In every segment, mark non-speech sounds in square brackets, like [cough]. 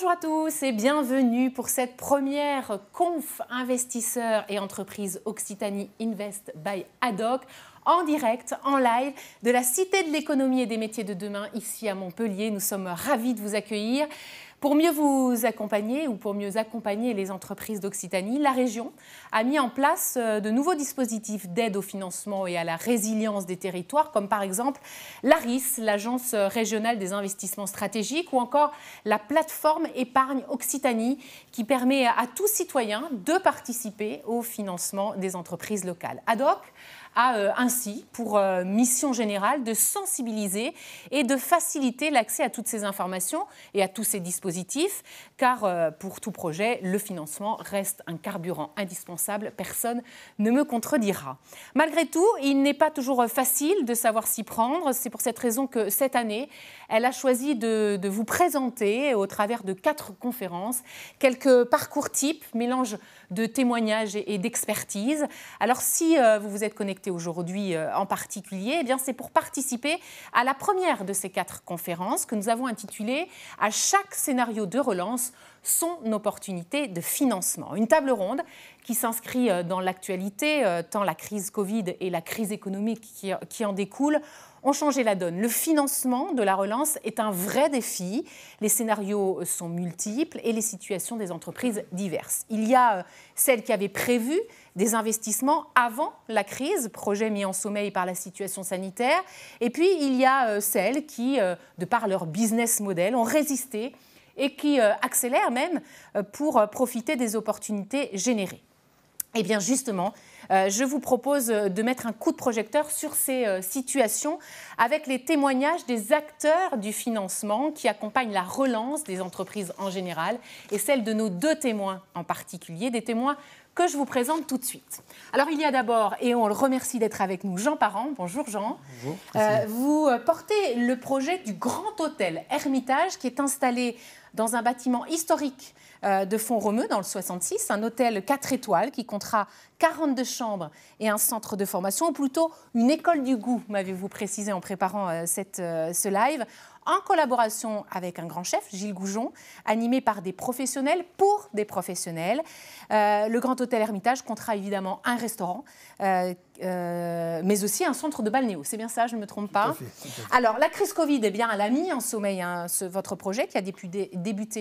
Bonjour à tous et bienvenue pour cette première conf investisseurs et entreprises Occitanie Invest by Adoc en direct, en live, de la Cité de l'économie et des métiers de demain ici à Montpellier. Nous sommes ravis de vous accueillir. Pour mieux vous accompagner ou pour mieux accompagner les entreprises d'Occitanie, la région a mis en place euh, de nouveaux dispositifs d'aide au financement et à la résilience des territoires, comme par exemple l'ARIS, l'Agence régionale des investissements stratégiques, ou encore la plateforme Épargne Occitanie, qui permet à tout citoyen de participer au financement des entreprises locales a euh, ainsi pour euh, mission générale de sensibiliser et de faciliter l'accès à toutes ces informations et à tous ces dispositifs, car euh, pour tout projet, le financement reste un carburant indispensable, personne ne me contredira. Malgré tout, il n'est pas toujours facile de savoir s'y prendre, c'est pour cette raison que cette année, elle a choisi de, vous présenter au travers de quatre conférences quelques parcours types, mélange de témoignages et, et d'expertise. Alors si vous vous êtes connecté, aujourd'hui euh, en particulier, eh bien c'est pour participer à la première de ces quatre conférences que nous avons intitulée À chaque scénario de relance, son opportunité de financement. Une table ronde qui s'inscrit euh, dans l'actualité, euh, tant la crise Covid et la crise économique qui en découle ont changé la donne. Le financement de la relance est un vrai défi. Les scénarios sont multiples et les situations des entreprises diverses. Il y a euh, celles qui avaient prévu des investissements avant la crise, projet mis en sommeil par la situation sanitaire. Et puis, il y a euh, celles qui, euh, de par leur business model, ont résisté et qui accélèrent même pour profiter des opportunités générées. Eh bien justement, euh, je vous propose euh, de mettre un coup de projecteur sur ces euh, situations avec les témoignages des acteurs du financement qui accompagnent la relance des entreprises en général et celle de nos deux témoins en particulier, des témoins que je vous présente tout de suite. Alors il y a d'abord, et on le remercie d'être avec nous, Jean Parent. Bonjour Jean. Bonjour. vous portez le projet du Grand Hôtel Hermitage qui est installé dans un bâtiment historique euh, de font romeux dans le 66, un hôtel 4 étoiles qui comptera 42 chambres et un centre de formation, ou plutôt une école du goût, m'avez-vous précisé en préparant euh, cette, euh, ce live en collaboration avec un grand chef, Gilles Goujon, animé par des professionnels pour des professionnels. Euh, le Grand Hôtel Hermitage comptera évidemment un restaurant, euh, euh, mais aussi un centre de balnéo. C'est bien ça, je ne me trompe pas. Alors, la crise Covid, eh bien, elle a mis en sommeil hein, votre projet qui a débuté,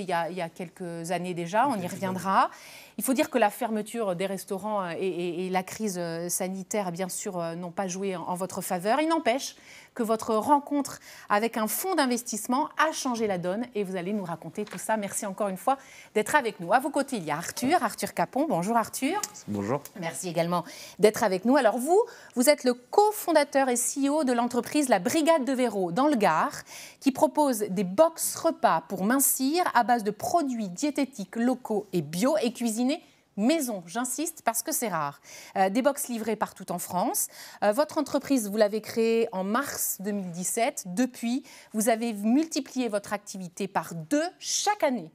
il, y a, quelques années déjà. On y reviendra. Il faut dire que la fermeture des restaurants et, la crise sanitaire, eh bien sûr, n'ont pas joué en, en votre faveur. Il n'empêche que votre rencontre avec un fonds d'investissement a changé la donne et vous allez nous raconter tout ça. Merci encore une fois d'être avec nous. À vos côtés, il y a Arthur, Arthur Capon. Bonjour Arthur. Bonjour. Merci également d'être avec nous. Alors vous, vous êtes le cofondateur et CEO de l'entreprise La Brigade de Véro dans le Gard qui propose des box repas pour mincir à base de produits diététiques locaux et bio et cuisinés maison, j'insiste parce que c'est rare. Euh, des box livrées partout en France. Euh, votre entreprise, vous l'avez créée en mars 2017. Depuis, vous avez multiplié votre activité par deux chaque année.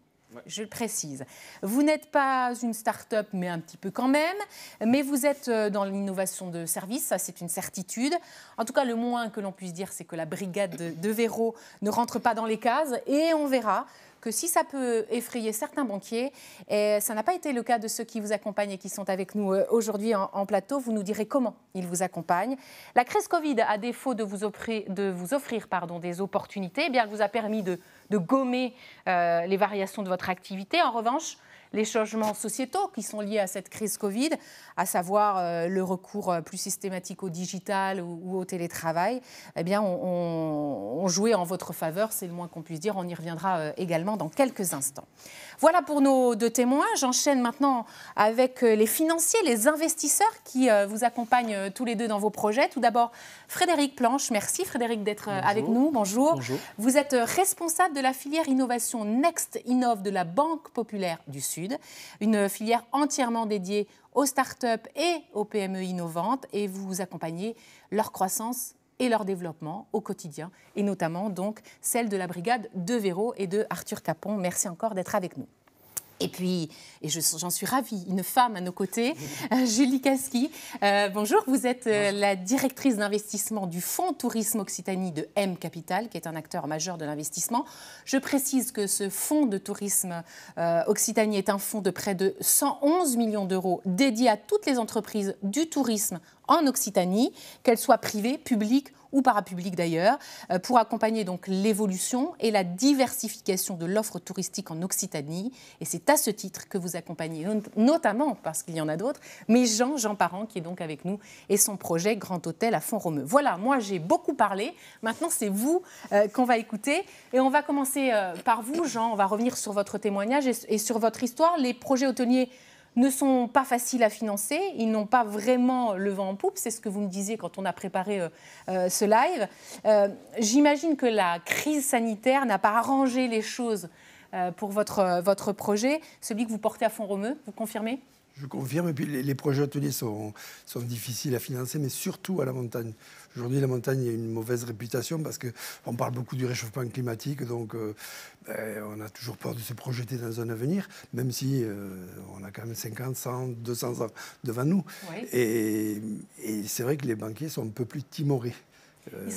Je le précise. Vous n'êtes pas une start-up, mais un petit peu quand même. Mais vous êtes euh, dans l'innovation de services, ça c'est une certitude. En tout cas, le moins que l'on puisse dire, c'est que la brigade de, de ne rentre pas dans les cases. Et on verra que si ça peut effrayer certains banquiers, et ça n'a pas été le cas de ceux qui vous accompagnent et qui sont avec nous euh, aujourd'hui en, plateau, vous nous direz comment ils vous accompagnent. La crise Covid, à défaut de vous offrir, des opportunités, eh bien, elle vous a permis de, gommer euh, les variations de votre activité. En revanche, les changements sociétaux qui sont liés à cette crise Covid, à savoir euh, le recours euh, plus systématique au digital ou, au télétravail, eh bien, on, jouait en votre faveur, c'est le moins qu'on puisse dire. On y reviendra euh, également dans quelques instants. Voilà pour nos deux témoins. J'enchaîne maintenant avec les financiers, les investisseurs qui vous accompagnent tous les deux dans vos projets. Tout d'abord, Frédéric Planche. Merci Frédéric d'être avec nous. Bonjour. Bonjour. Vous êtes responsable de la filière innovation Next Innov de la Banque populaire du Sud une filière entièrement dédiée aux startups et aux PME innovantes et vous accompagnez leur croissance et leur développement au quotidien, et notamment donc celle de la brigade de Véro et de Arthur Capon. Merci encore d'être avec nous. Et puis, et j'en suis ravie, une femme à nos côtés, [laughs] euh, Julie Kaski. Euh, bonjour, vous êtes euh, la directrice d'investissement du Fonds Tourisme Occitanie de M Capital, qui est un acteur majeur de l'investissement. Je précise que ce fonds de tourisme Occitanie est un fonds de près de 111 millions d'euros dédié à toutes les entreprises du tourisme en Occitanie, qu'elles soient privées, publiques ou parapublique d'ailleurs, euh, pour accompagner donc l'évolution et la diversification de l'offre touristique en Occitanie. Et c'est à ce titre que vous accompagnez, notamment parce qu'il y en a d'autres, mais Jean, Jean Parent, qui est donc avec nous, et son projet Grand Hôtel à Font-Romeu. Voilà, moi j'ai beaucoup parlé. Maintenant, c'est vous euh, qu'on va écouter. Et on va commencer euh, par vous, Jean. On va revenir sur votre témoignage et sur votre histoire. Les projets hôteliers ne sont pas faciles à financer, ils n'ont pas vraiment le vent en poupe, c'est ce que vous me disiez quand on a préparé euh, euh, ce live. Euh, j'imagine que la crise sanitaire n'a pas arrangé les choses pour votre, votre projet, celui que vous portez à fond romeux, vous confirmez je confirme, et puis les, projets ateliers sont, sont difficiles à financer, mais surtout à la montagne. Aujourd'hui, la montagne a une mauvaise réputation parce qu'on parle beaucoup du réchauffement climatique, donc euh, ben, on a toujours peur de se projeter dans un avenir, même si euh, on a quand même 50, 100, 200 ans devant nous. Et, et c'est vrai que les banquiers sont un peu plus timorés. Euh,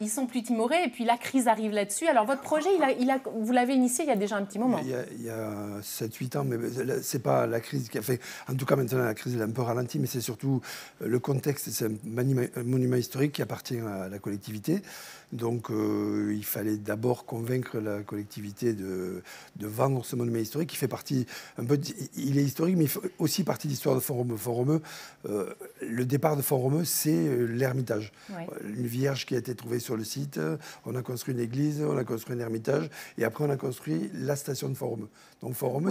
ils, sont plus timorés et puis la crise arrive là-dessus. Alors votre projet, il a, vous l'avez initié il y a déjà un petit moment. Il y a, 7-8 ans, mais c'est pas la crise qui a fait. En tout cas, maintenant, la crise est un peu ralenti, mais c'est surtout euh, le contexte. C'est un, monument historique qui appartient à la collectivité. Donc euh, il fallait d'abord convaincre la collectivité de, de, vendre ce monument historique qui fait partie un peu. il est historique, mais il fait aussi partie de l'histoire de Font-Romeu. le départ de Font-Romeu, c'est l'Ermitage. Une qui a été trouvée sur le site, on a construit une église, on a construit un ermitage, et après on a construit la station de Forum. Donc Forum,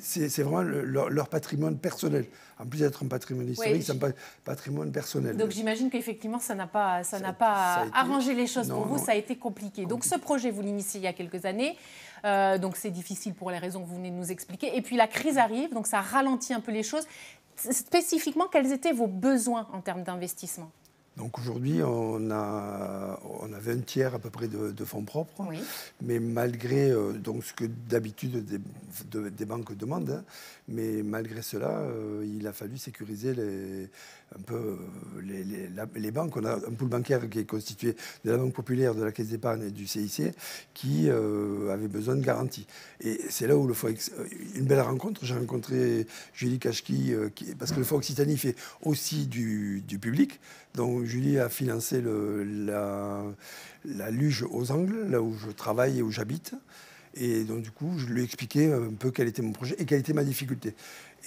c'est vraiment leur, patrimoine personnel. En plus d'être un patrimoine historique, c'est un patrimoine personnel. Donc j'imagine qu'effectivement, ça n'a pas, ça pas arrangé les choses pour vous, ça a été compliqué. Donc ce projet, vous l'initiez il y a quelques années. Euh, donc c'est difficile pour les raisons que vous venez de nous expliquer. Et puis la crise arrive, donc ça ralentit un peu les choses. Spécifiquement, quels étaient vos besoins en termes d'investissement donc aujourd'hui, on, a, on avait un tiers à peu près de, fonds propres, mais malgré euh, donc ce que d'habitude des, banques demandent, hein, mais malgré cela, euh, il a fallu sécuriser les, un peu euh, les, les, les, banques. On a un pool bancaire qui est constitué de la Banque populaire, de la Caisse d'épargne et du CIC qui euh, avait besoin de garantie. Et c'est là où le Forex. Euh, une belle rencontre. J'ai rencontré Julie Kachki parce que le Forex Occitanie fait aussi du, du, public. Donc Julie a financé le, la, la luge aux angles, là où je travaille et où j'habite. Et donc, du coup, je lui expliquais un peu quel était mon projet et quelle était ma difficulté.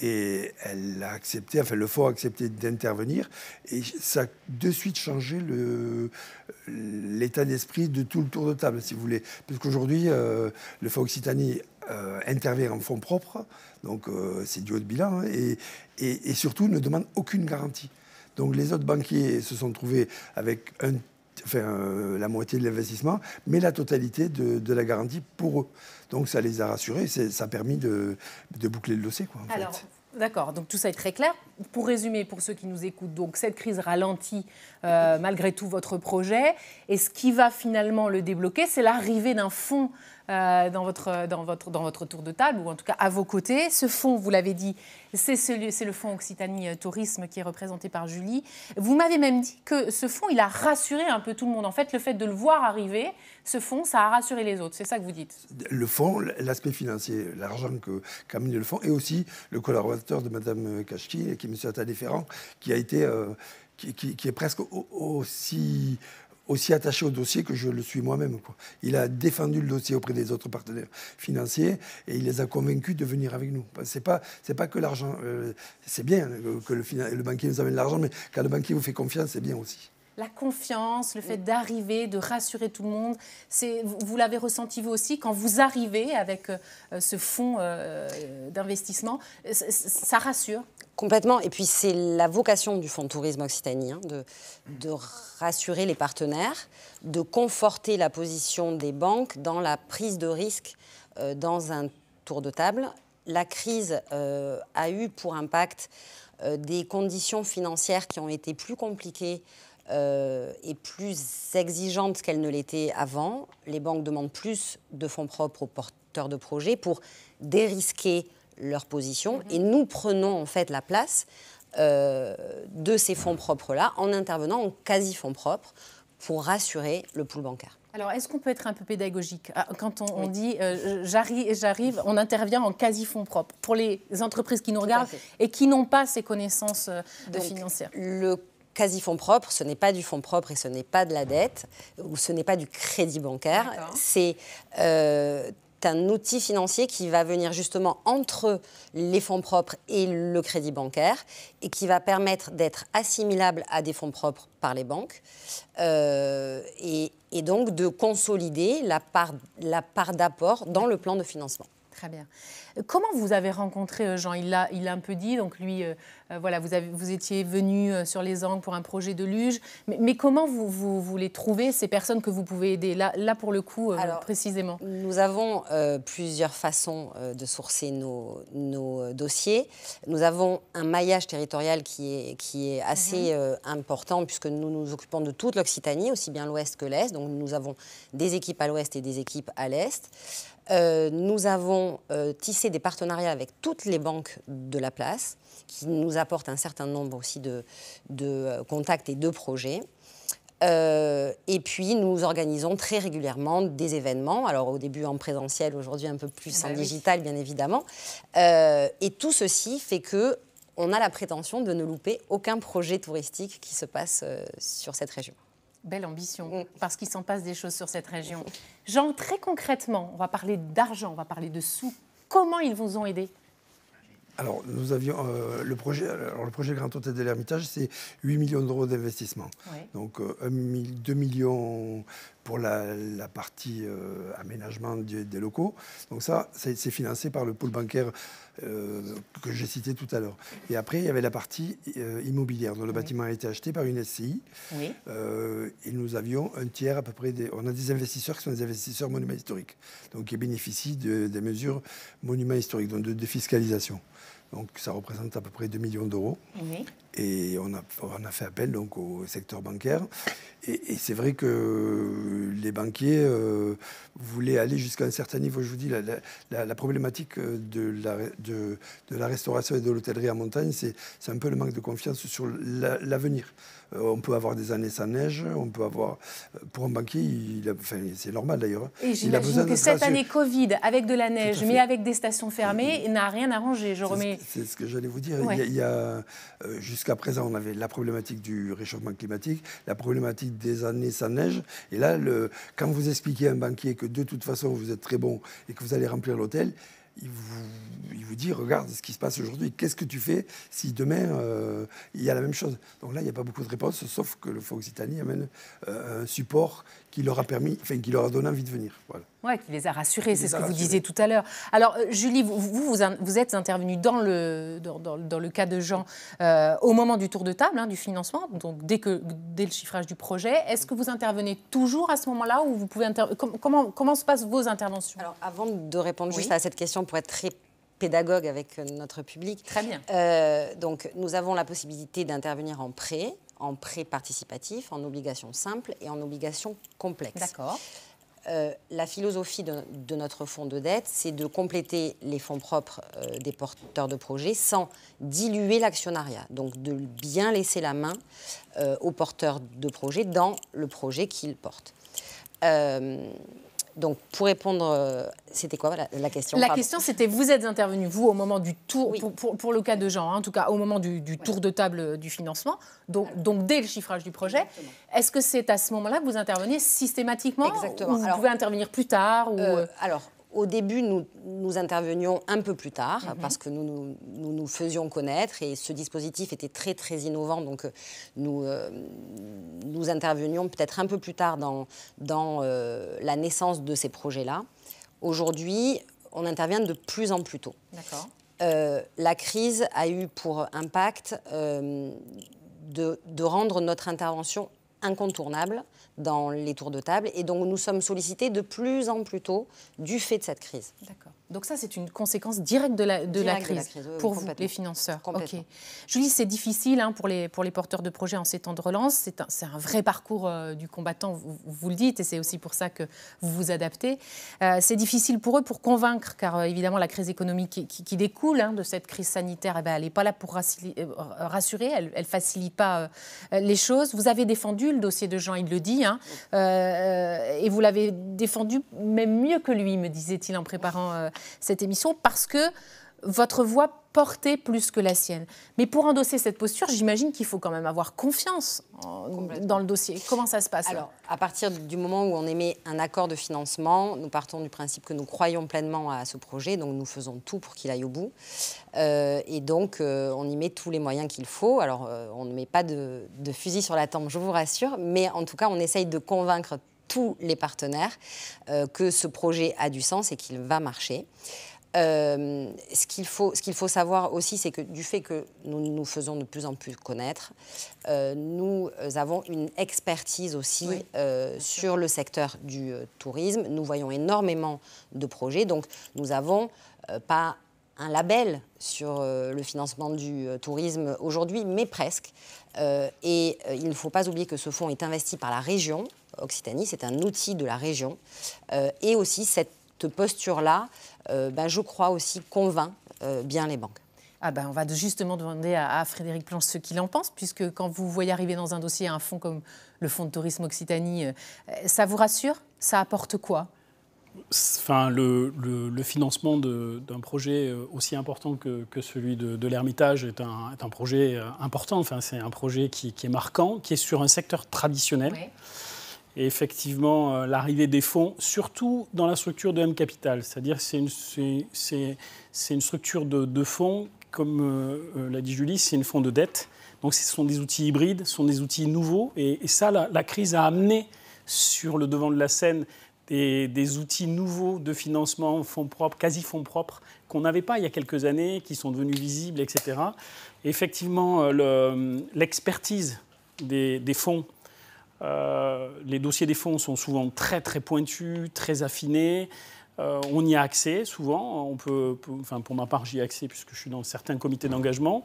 Et elle a accepté, enfin le fort a accepté d'intervenir. Et ça a de suite changé l'état d'esprit de tout le tour de table, si vous voulez. Parce qu'aujourd'hui, euh, le Fonds Occitanie euh, intervient en fonds propres, donc euh, c'est du haut de bilan, hein. et, et, et surtout ne demande aucune garantie. Donc les autres banquiers se sont trouvés avec un enfin, euh, la moitié de l'investissement, mais la totalité de, la garantie pour eux. Donc ça les a rassurés, ça a permis de, boucler le dossier. Alors, d'accord, donc tout ça est très clair pour résumer, pour ceux qui nous écoutent, donc cette crise ralentit euh, malgré tout votre projet. Et ce qui va finalement le débloquer, c'est l'arrivée d'un fonds euh, dans, votre, dans, votre, dans votre tour de table, ou en tout cas à vos côtés. Ce fonds, vous l'avez dit, c'est le fonds Occitanie euh, Tourisme qui est représenté par Julie. Vous m'avez même dit que ce fonds, il a rassuré un peu tout le monde. En fait, le fait de le voir arriver, ce fonds, ça a rassuré les autres. C'est ça que vous dites Le fonds, l'aspect financier, l'argent que Camille le fonds, et aussi le collaborateur de Mme Kachki, qui qui est M. qui a été, euh, qui, est presque aussi aussi attaché au dossier que je le suis moi-même. Il a défendu le dossier auprès des autres partenaires financiers et il les a convaincus de venir avec nous. C'est pas c'est pas que l'argent. Euh, c'est bien que le, le banquier nous amène l'argent, mais quand le banquier vous fait confiance, c'est bien aussi. La confiance, le fait d'arriver, de rassurer tout le monde, c'est vous l'avez ressenti vous aussi quand vous arrivez avec euh, ce fonds d'investissement, ça rassure. Complètement. Et puis c'est la vocation du Fonds de tourisme occitanien hein, de, rassurer les partenaires, de conforter la position des banques dans la prise de risque euh, dans un tour de table. La crise euh, a eu pour impact euh, des conditions financières qui ont été plus compliquées et plus exigeantes qu'elles ne l'étaient avant. Les banques demandent plus de fonds propres aux porteurs de projets pour dérisquer leur position mhm. et nous prenons en fait la place euh, de ces fonds propres-là en intervenant en quasi-fonds propres pour rassurer le pool bancaire. Alors, est-ce qu'on peut être un peu pédagogique ah, quand on, dit dit euh, et j'arrive, on intervient en quasi-fonds propres pour les entreprises qui nous regardent et qui n'ont pas ces connaissances euh, financières Le quasi-fonds propres ce n'est pas du fonds propre et ce n'est pas de la dette, ou ce n'est pas du crédit bancaire. C'est euh, c'est un outil financier qui va venir justement entre les fonds propres et le crédit bancaire et qui va permettre d'être assimilable à des fonds propres par les banques euh, et, donc de consolider la part d'apport dans le plan de financement. Très bien. Comment vous avez rencontré euh, Jean Il l'a il a un peu dit, donc lui, euh, euh, voilà, vous, vous étiez venu sur les Angles pour un projet de luge, mais, comment vous, voulez trouver ces personnes que vous pouvez aider là, là, pour le coup, précisément Nous avons plusieurs façons de sourcer nos, dossiers. Nous avons un maillage territorial qui est, qui est assez mhm. important, puisque nous nous occupons de toute l'Occitanie, aussi bien l'Ouest que l'Est, donc nous avons des équipes à l'Ouest et des équipes à l'Est. Euh, nous avons euh, tissé des partenariats avec toutes les banques de la place, qui nous apportent un certain nombre aussi de, euh, contacts et de projets. et puis, nous organisons très régulièrement des événements. Alors, au début en présentiel, aujourd'hui un peu plus ah en bah digital, bien évidemment. et tout ceci fait que on a la prétention de ne louper aucun projet touristique qui se passe sur cette région belle ambition, mm. parce qu'il s'en passe des choses sur cette région. Jean, très concrètement, on va parler d'argent, on va parler de sous. Comment ils vous ont aidé alors, nous avions euh, le projet. Alors, le projet Grand Hôtel de l'Ermitage, c'est 8 millions d'euros d'investissement. Donc, 2 euh, millions pour la, partie euh, aménagement des, locaux. Donc ça, c'est financé par le pôle bancaire euh, que j'ai cité tout à l'heure. Et après, il y avait la partie euh, immobilière. dont le bâtiment a été acheté par une SCI. Oui. et nous avions un tiers à peu près. Des, on a des investisseurs qui sont des investisseurs monuments historiques, donc qui bénéficient des mesures monuments historiques, donc de défiscalisation. Donc ça représente à peu près 2 millions d'euros. Oui. Et on a, on a fait appel donc au secteur bancaire. Et, c'est vrai que les banquiers euh, voulaient aller jusqu'à un certain niveau. Je vous dis, la, la, problématique de la, de, de la, restauration et de l'hôtellerie en montagne, c'est un peu le manque de confiance sur l'avenir. Euh, on peut avoir des années sans neige, on peut avoir. Euh, pour un banquier, c'est normal d'ailleurs. Et j'imagine que cette année Covid, avec de la neige, mais avec des stations fermées, n'a rien arrangé. Je remets. C'est ce que j'allais vous dire. Il y a, jusqu'à Jusqu'à présent, on avait la problématique du réchauffement climatique, la problématique des années sans neige. Et là, le, quand vous expliquez à un banquier que de toute façon, vous êtes très bon et que vous allez remplir l'hôtel, il vous, dit regarde ce qui se passe aujourd'hui, qu'est-ce que tu fais si demain euh, il y a la même chose Donc là, il n'y a pas beaucoup de réponses, sauf que le Fonds Occitanie amène euh, un support qui leur a permis, qui leur a donné envie de venir. Voilà. qui les a rassurés, c'est ce que vous disiez tout à l'heure. Alors, euh, Julie, vous, vous, êtes intervenue dans le, dans, le cas de Jean euh, au moment du tour de table, hein, du financement, donc dès, que, dès le chiffrage du projet. Est-ce que vous intervenez toujours à ce moment-là ou vous pouvez comment, comment se passent vos interventions Alors, avant de répondre juste à cette question, pour être très pédagogue avec euh, notre public. Très bien. donc, nous avons la possibilité d'intervenir en prêt, en prêt participatif, en obligation simple et en obligation complexe. D'accord. Euh, la philosophie de, notre fonds de dette, c'est de compléter les fonds propres euh, des porteurs de projets sans diluer l'actionnariat. Donc de bien laisser la main euh, aux porteurs de projets dans le projet qu'ils portent. Donc, pour répondre, euh, c'était quoi la, question La question, c'était vous êtes intervenu, vous, au moment du tour, pour, le cas de Jean, hein, en tout cas, au moment du, tour de table euh, du financement, donc, dès le chiffrage du projet. Est-ce que c'est à ce moment-là que vous interveniez systématiquement Exactement. Ou vous pouvez intervenir plus tard euh, alors, au début, nous, intervenions un peu plus tard mhm. parce que nous nous, faisions connaître et ce dispositif était très très innovant. Donc euh, nous, euh, nous intervenions peut-être un peu plus tard dans, dans euh, la naissance de ces projets-là. Aujourd'hui, on intervient de plus en plus tôt. D'accord. la crise a eu pour impact de, de, rendre notre intervention incontournable dans les tours de table. Et donc nous sommes sollicités de plus en plus tôt du fait de cette crise. Donc ça, c'est une conséquence directe de la, de la crise, pour vous, les financeurs. Ok. Julie, c'est difficile hein, pour, les, pour les porteurs de projets en ces temps de relance. C'est un, vrai parcours euh, du combattant, vous, le dites, et c'est aussi pour ça que vous vous adaptez. Euh, c'est difficile pour eux pour convaincre, car euh, évidemment, la crise économique qui, qui, découle hein, de cette crise sanitaire, eh ben, elle n'est pas là pour rassurer, elle ne facilite pas les choses. Vous avez défendu le dossier de Jean, il le dit, hein. et vous l'avez défendu même mieux que lui, me disait-il en préparant cette émission parce que votre voix portait plus que la sienne. Mais pour endosser cette posture, j'imagine qu'il faut quand même avoir confiance dans le dossier. Comment ça se passe Alors, à partir du moment où on émet un accord de financement, nous partons du principe que nous croyons pleinement à ce projet, donc nous faisons tout pour qu'il aille au bout. Euh, et donc, euh, on y met tous les moyens qu'il faut. Alors, euh, on ne met pas de, de fusil sur la tempe, je vous rassure, mais en tout cas, on essaye de convaincre tous les partenaires euh, que ce projet a du sens et qu'il va marcher. Euh, ce qu'il faut, savoir aussi, c'est que du fait que nous nous faisons de plus en plus connaître, euh, nous avons une expertise aussi sur le secteur du tourisme. Nous voyons énormément de projets, donc nous avons pas un label sur le financement du tourisme aujourd'hui, mais presque. et il ne faut pas oublier que ce fonds est investi par la région Occitanie, c'est un outil de la région. Euh, et aussi, cette posture-là, euh, bah, je crois aussi, convainc euh, bien les banques. Ah ben, on va justement demander à, Frédéric Planche ce qu'il en pense, puisque quand vous voyez arriver dans un dossier un fonds comme le Fonds de tourisme Occitanie, ça vous rassure Ça apporte quoi Enfin, le, financement d'un projet aussi important que, celui de, l'Ermitage est, un, projet important. Enfin, c'est un projet qui, est marquant, qui est sur un secteur traditionnel. Et effectivement, euh, l'arrivée des fonds, surtout dans la structure de M Capital, c'est-à-dire c'est une, c'est, une structure de, fonds, comme euh, euh, l'a dit Julie, c'est une fonds de dette. Donc ce sont des outils hybrides, ce sont des outils nouveaux. Et, ça, la, crise a amené sur le devant de la scène des, outils nouveaux de financement, fonds propres, quasi-fonds propres, qu'on n'avait pas il y a quelques années, qui sont devenus visibles, etc. effectivement, l'expertise des, fonds euh, les dossiers des fonds sont souvent très très pointus, très affinés. Euh, on y a accès souvent. On peut, enfin, pour ma part, j'y ai accès puisque je suis dans certains comités d'engagement.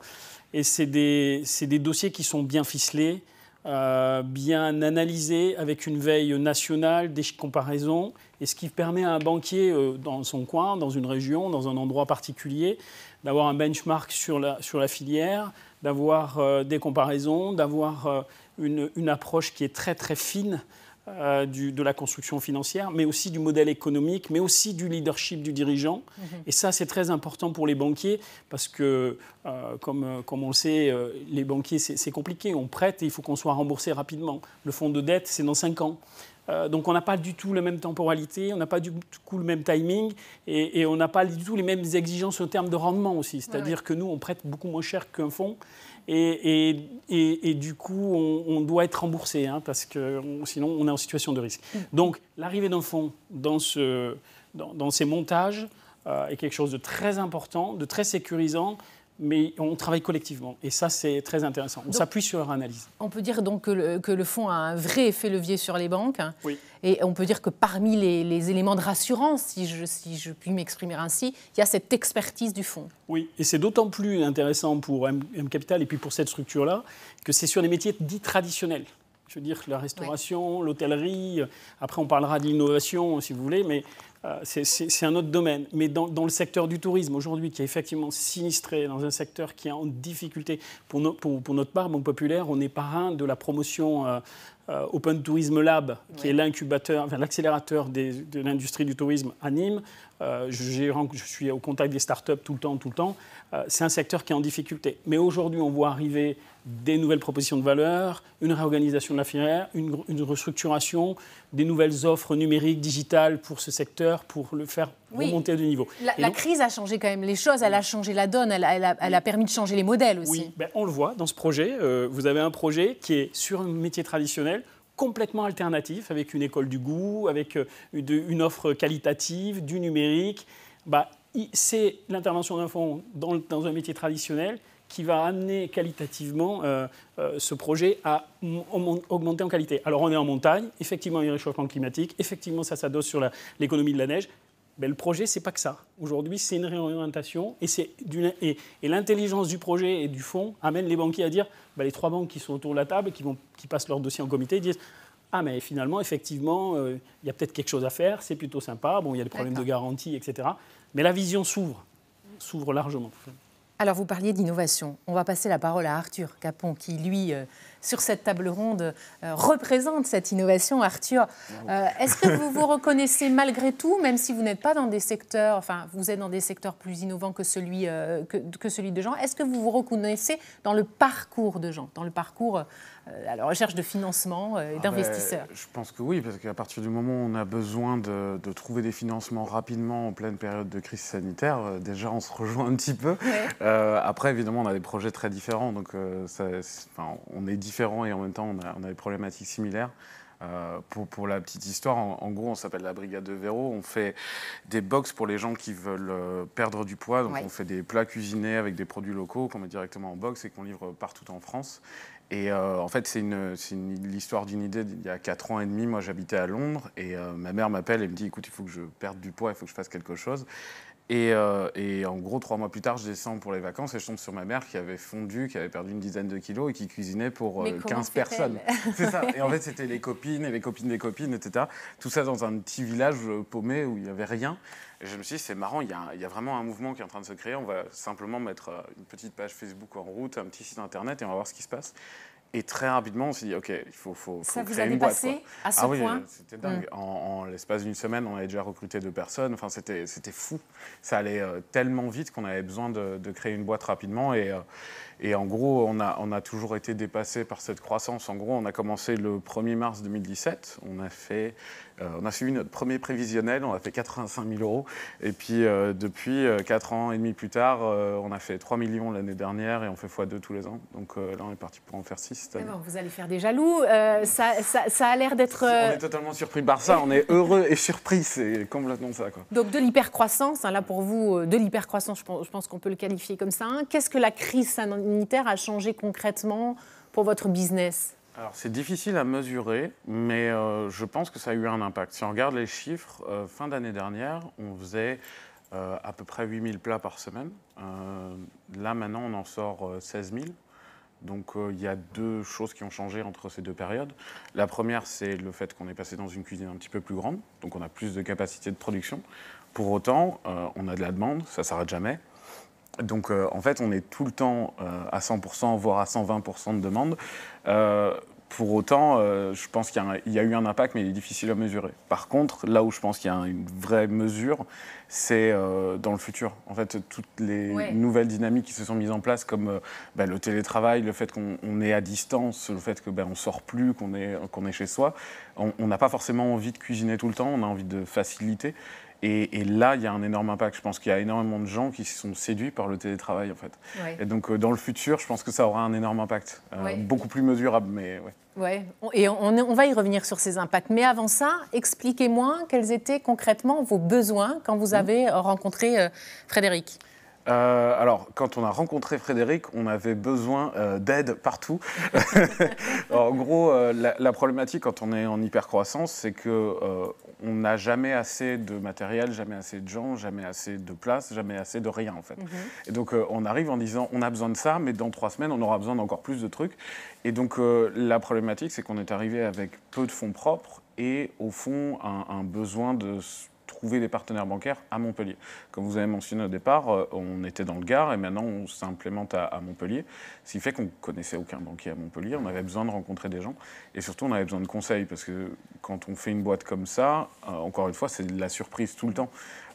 Et c'est des, des, dossiers qui sont bien ficelés, euh, bien analysé, avec une veille nationale, des comparaisons, et ce qui permet à un banquier euh, dans son coin, dans une région, dans un endroit particulier, d'avoir un benchmark sur la, filière, d'avoir euh, des comparaisons, d'avoir une, approche qui est très très fine euh, de la construction financière, mais aussi du modèle économique, mais aussi du leadership du dirigeant. Mhm. Et ça, c'est très important pour les banquiers, parce que, euh, euh, comme, on le sait, les banquiers, c'est compliqué. On prête et il faut qu'on soit remboursé rapidement. Le fonds de dette, c'est dans 5 ans. Donc on n'a pas du tout la même temporalité, on n'a pas du tout le même timing et, on n'a pas du tout les mêmes exigences en termes de rendement aussi. C'est-à-dire que nous, on prête beaucoup moins cher qu'un fonds et, du coup, on, doit être remboursé, hein, parce que sinon, on est en situation de risque. Mm. Donc, l'arrivée d'un fonds dans, ces montages euh, est quelque chose de très important, de très sécurisant, mais on travaille collectivement. Et ça, c'est très intéressant. On s'appuie sur leur analyse. On peut dire donc que le, fonds a un vrai effet levier sur les banques. Et on peut dire que parmi les, éléments de rassurance, si je, puis m'exprimer ainsi, il y a cette expertise du fonds. Oui, et c'est d'autant plus intéressant pour M, Capital et puis pour cette structure-là que c'est sur des métiers dits traditionnels. Je veux dire, la restauration, l'hôtellerie, euh, après on parlera d'innovation si vous voulez, mais euh, c'est un autre domaine. Mais dans, le secteur du tourisme aujourd'hui, qui est effectivement sinistré, dans un secteur qui est en difficulté, pour, pour, notre part, Banque Populaire, on est parrain de la promotion euh, euh, Open Tourism Lab, qui est l'incubateur, l'accélérateur de l'industrie du tourisme à Nîmes. je, je, suis au contact des startups tout le temps, tout le temps. c'est un secteur qui est en difficulté. Mais aujourd'hui, on voit arriver des nouvelles propositions de valeur, une réorganisation de la filière, une, restructuration, des nouvelles offres numériques, digitales pour ce secteur, pour le faire remonter à du niveau. La, la crise a changé quand même les choses, elle a changé la donne, elle, a, permis de changer les modèles aussi. Oui, ben, on le voit dans ce projet. Euh, vous avez un projet qui est sur un métier traditionnel complètement alternatif, avec une école du goût, avec euh, une offre qualitative, du numérique. Bah, c'est l'intervention d'un fonds dans un métier traditionnel qui va amener qualitativement euh, euh, ce projet à augmenter en qualité. Alors on est en montagne, effectivement il y a un réchauffement climatique, effectivement ça s'adosse sur l'économie de la neige. Mais le projet, c'est pas que ça. Aujourd'hui, c'est une réorientation et, et l'intelligence du projet et du fonds amène les banquiers à dire bah, les trois banques qui sont autour de la table, qui, vont, qui passent leur dossier en comité, disent ah, mais finalement, effectivement, euh, il y a peut-être quelque chose à faire, c'est plutôt sympa. Bon, il y a des problèmes de garantie, etc. Mais la vision s'ouvre, s'ouvre largement. Alors vous parliez d'innovation. On va passer la parole à Arthur Capon qui, lui, euh, sur cette table ronde, euh, représente cette innovation. Arthur, euh, est-ce que vous vous reconnaissez malgré tout, même si vous n'êtes pas dans des secteurs, enfin vous êtes dans des secteurs plus innovants que celui, que, que celui de Jean, est-ce que vous vous reconnaissez dans le parcours de Jean, dans le parcours euh, à la recherche de financement euh, et ah d'investisseurs ben, Je pense que oui, parce qu'à partir du moment où on a besoin de, trouver des financements rapidement en pleine période de crise sanitaire, euh, déjà on se rejoint un petit peu. après, évidemment, on a des projets très différents, donc on est différents et en même temps on a, des problématiques similaires. pour, la petite histoire, en, gros, on s'appelle la Brigade de Véro. On fait des box pour les gens qui veulent perdre du poids. Donc, on fait des plats cuisinés avec des produits locaux qu'on met directement en box et qu'on livre partout en France. Et euh, en fait, c'est l'histoire d'une idée d'il y a 4 ans et demi. Moi, j'habitais à Londres et euh, ma mère m'appelle et me dit Écoute, il faut que je perde du poids, il faut que je fasse quelque chose. Euh, et, en gros, trois mois plus tard, je descends pour les vacances et je tombe sur ma mère qui avait fondu, qui avait perdu une dizaine de kilos et qui cuisinait pour 15 euh, personnes. C'est ça. Et en fait, c'était les copines et les copines des copines, etc. Tout ça dans un petit village euh, paumé où il n'y avait rien. Et je me suis dit, c'est marrant, il y, a vraiment un mouvement qui est en train de se créer. On va simplement mettre une petite page Facebook en route, un petit site internet et on va voir ce qui se passe. Et très rapidement, on s'est dit, OK, il faut, faut, faut Ça créer vous a une à ce ah, oui, euh, c'était dingue. Mm. En, l'espace d'une semaine, on avait déjà recruté deux personnes. Enfin, c'était, c'était fou. Ça allait euh, tellement vite qu'on avait besoin de, créer une boîte rapidement. Et, euh, et en gros, on a, on a toujours été dépassé par cette croissance. En gros, on a commencé le 1er mars 2017. On a fait, euh, on a suivi notre premier prévisionnel. On a fait 85 000 euros. Et puis, euh, depuis 4 euh, ans et demi plus tard, on a fait 3 millions l'année dernière et on fait x2 tous les ans. Donc là, on est parti pour en faire 6. Eh ben, vous allez faire des jaloux. Ça, a l'air d'être. On est totalement surpris par ça. on est heureux et surpris. C'est complètement ça. Quoi. Donc, de l'hypercroissance. Hein, là, pour vous, de l'hypercroissance, je pense, qu'on peut le qualifier comme ça. Hein. Qu'est-ce que la crise a changé concrètement pour votre business c'est difficile à mesurer, mais euh, je pense que ça a eu un impact. Si on regarde les chiffres, euh, fin d'année dernière, on faisait euh, à peu près 8000 plats par semaine. là maintenant, on en sort 16 000. Donc il y a deux choses qui ont changé entre ces deux périodes. La première, c'est le fait qu'on est passé dans une cuisine un petit peu plus grande, donc on a plus de capacité de production. Pour autant, on a de la demande, ça ne s'arrête jamais. Donc euh, en fait, on est tout le temps euh, à 100%, voire à 120% de demande. Euh, pour autant, je pense qu'il y, a eu un impact, mais il est difficile à mesurer. Par contre, là où je pense qu'il y a une vraie mesure, c'est dans le futur. En fait, toutes les nouvelles dynamiques qui se sont mises en place, comme bah, le télétravail, le fait qu'on est à distance, le fait qu'on bah, ne sort plus, qu'on est, est chez soi, on n'a pas forcément envie de cuisiner tout le temps, on a envie de faciliter. Et, là, il y a un énorme impact. Je pense qu'il y a énormément de gens qui se sont séduits par le télétravail, en fait. Et donc, euh, dans le futur, je pense que ça aura un énorme impact. Euh, beaucoup plus mesurable, mais ouais. Et on, va y revenir sur ces impacts. Mais avant ça, expliquez-moi quels étaient concrètement vos besoins quand vous mmh. avez rencontré euh, Frédéric. Euh, alors, quand on a rencontré Frédéric, on avait besoin euh, d'aide partout. [laughs] en gros, euh, la, problématique quand on est en hypercroissance, c'est que on n'a jamais assez de matériel, jamais assez de gens, jamais assez de place, jamais assez de rien en fait. Mhm. Et donc, on arrive en disant, on a besoin de ça, mais dans trois semaines, on aura besoin d'encore plus de trucs. Et donc, la problématique, c'est qu'on est arrivé avec peu de fonds propres et au fond un, un besoin de trouver des partenaires bancaires à Montpellier. Comme vous avez mentionné au départ, euh, on était dans le Gard et maintenant on s'implémente à, Montpellier, ce qui fait qu'on ne connaissait aucun banquier à Montpellier, on avait besoin de rencontrer des gens et surtout on avait besoin de conseils parce que quand on fait une boîte comme ça, euh, encore une fois, c'est de la surprise tout le temps.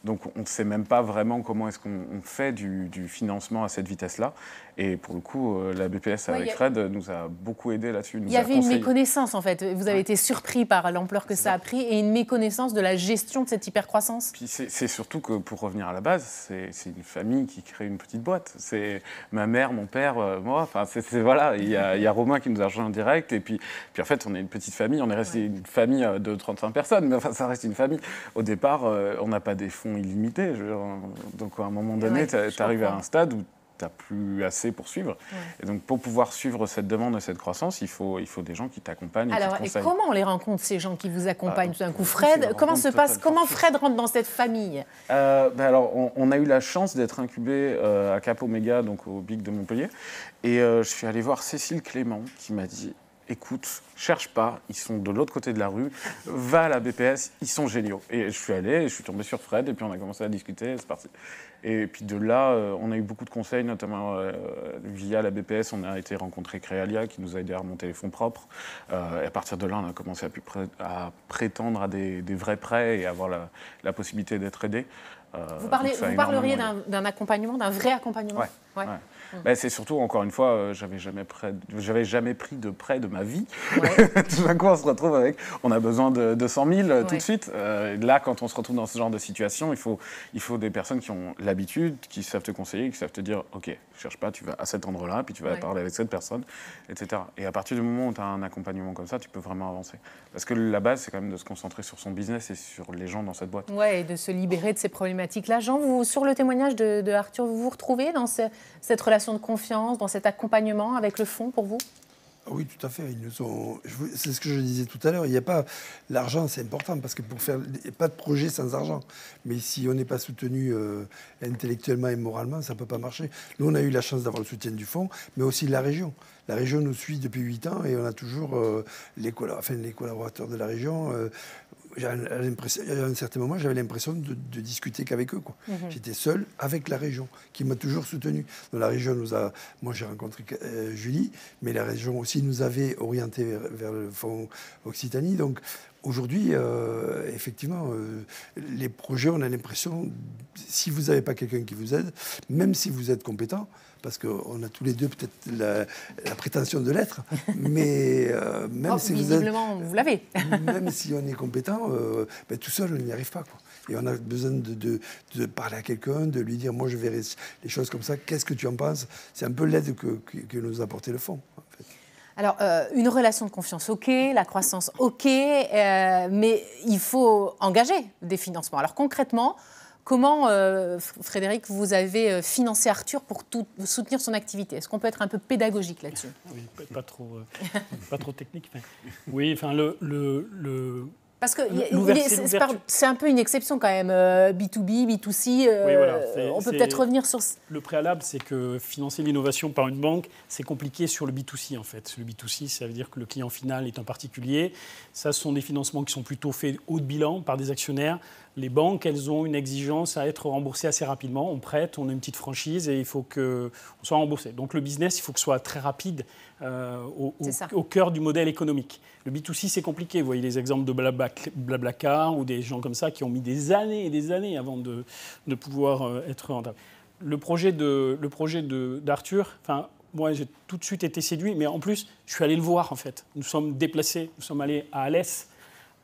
Donc on ne sait même pas vraiment comment est-ce qu'on fait du, financement à cette vitesse-là. Et pour le coup, euh, la BPS avec Red nous a beaucoup aidés là-dessus. Il y avait une méconnaissance en fait. Vous avez été surpris par l'ampleur que ça a pris et une méconnaissance de la gestion de cette hypercroissance. c'est surtout que pour revenir à la base, c'est une famille qui crée une petite boîte. C'est ma mère, mon père, euh, moi. Enfin, c'est voilà. Il y, a, Romain qui nous a rejoint en direct. Et puis, puis en fait, on est une petite famille. On est resté une famille euh, de 35 personnes, mais ça reste une famille. Au départ, on n'a pas des fonds illimité. Euh, donc à un moment donné, tu arrives à un stade où tu n'as plus assez pour suivre. Et donc pour pouvoir suivre cette demande et cette croissance, il faut, il faut des gens qui t'accompagnent. Alors et, qui comment on les rencontre, ces gens qui vous bah, accompagnent Tout d'un coup, Fred, comment se passe Comment Fred rentre dans cette famille euh, ben Alors on, a eu la chance d'être incubé euh, à Cap Omega, donc au BIC de Montpellier. Et je suis allé voir Cécile Clément qui m'a dit écoute, cherche pas, ils sont de l'autre côté de la rue, va à la BPS, ils sont géniaux. Et je suis allé, je suis tombé sur Fred, et puis on a commencé à discuter, c'est parti. Et puis de là, euh, on a eu beaucoup de conseils, notamment euh, via la BPS, on a été rencontré Créalia qui nous a aidé à remonter les fonds propres. Euh, et à partir de là, on a commencé à, à prétendre à des, vrais prêts et avoir la, possibilité d'être aidé. vous, vous parleriez d'un accompagnement, d'un vrai accompagnement Mm. Ben, c'est surtout, encore une fois, je euh, j'avais jamais, jamais pris de prêt de ma vie. [laughs] tout d'un coup, on se retrouve avec, on a besoin de 200 000 euh, tout de suite. Euh, là, quand on se retrouve dans ce genre de situation, il faut, il faut des personnes qui ont l'habitude, qui savent te conseiller, qui savent te dire, OK, cherche pas, tu vas à cet endroit-là, puis tu vas parler avec cette personne, etc. Et à partir du moment où tu as un accompagnement comme ça, tu peux vraiment avancer. Parce que la base, c'est quand même de se concentrer sur son business et sur les gens dans cette boîte. Ouais, et de se libérer de ces problématiques-là. Jean, sur le témoignage de, de Arthur, vous vous retrouvez dans ce cette relation de confiance, dans cet accompagnement avec le fonds pour vous ah oui, tout à fait. C'est ce que je disais tout à l'heure. Il n'y a pas l'argent, c'est important parce que pour faire pas de projet sans argent. Mais si on n'est pas soutenu euh, intellectuellement et moralement, ça ne peut pas marcher. Nous, on a eu la chance d'avoir le soutien du fonds, mais aussi de la région la région nous suit depuis 8 ans et on a toujours euh, les, les, collaborateurs de la région à euh, un certain moment, j'avais l'impression de, discuter qu'avec eux. Mhm. J'étais seul avec la région, qui m'a toujours soutenu. la région nous a. Moi, j'ai rencontré euh, Julie, mais la région aussi nous avait orienté vers, le fonds Occitanie. Donc, aujourd'hui, effectivement, les projets, on a l'impression, si vous n'avez pas quelqu'un qui vous aide, même si vous êtes compétent, parce qu'on a tous les deux peut-être la, prétention de l'être, [laughs] mais euh, même oh, si vous l'avez. [laughs] même si on est compétent, euh, ben, tout seul on n'y arrive pas. Et on a besoin de, parler à quelqu'un, de lui dire moi je verrai les choses comme ça, qu'est-ce que tu en penses C'est un peu l'aide que, que, nous apportait le fond. Alors, euh, une relation de confiance, ok, la croissance, ok, mais il faut engager des financements. Alors concrètement, Comment, euh, Frédéric, vous avez euh, financé Arthur pour tout, soutenir son activité Est-ce qu'on peut être un peu pédagogique là-dessus [laughs] Oui, pas trop, euh, pas trop technique. Oui, enfin, le, Parce que c'est un peu une exception quand même, B2B, B2C. On peut peut-être revenir sur. Le préalable, c'est que financer l'innovation par une banque, c'est compliqué sur le B2C en fait. Le B2C, ça veut dire que le client final est un particulier. Ça, ce sont des financements qui sont plutôt faits haut de bilan par des actionnaires les banques, elles ont une exigence à être remboursées assez rapidement. On prête, on a une petite franchise et il faut qu'on soit remboursé. Donc le business, il faut que ce soit très rapide euh, au, cœur du modèle économique. Le B2C, c'est compliqué. Vous voyez les exemples de Blablacar ou des gens comme ça qui ont mis des années et des années avant de, pouvoir euh, être rentables. Le projet de, le projet d'Arthur, enfin, moi, j'ai tout de suite été séduit, mais en plus, je suis allé le voir, en fait. Nous sommes déplacés, nous sommes allés à Alès,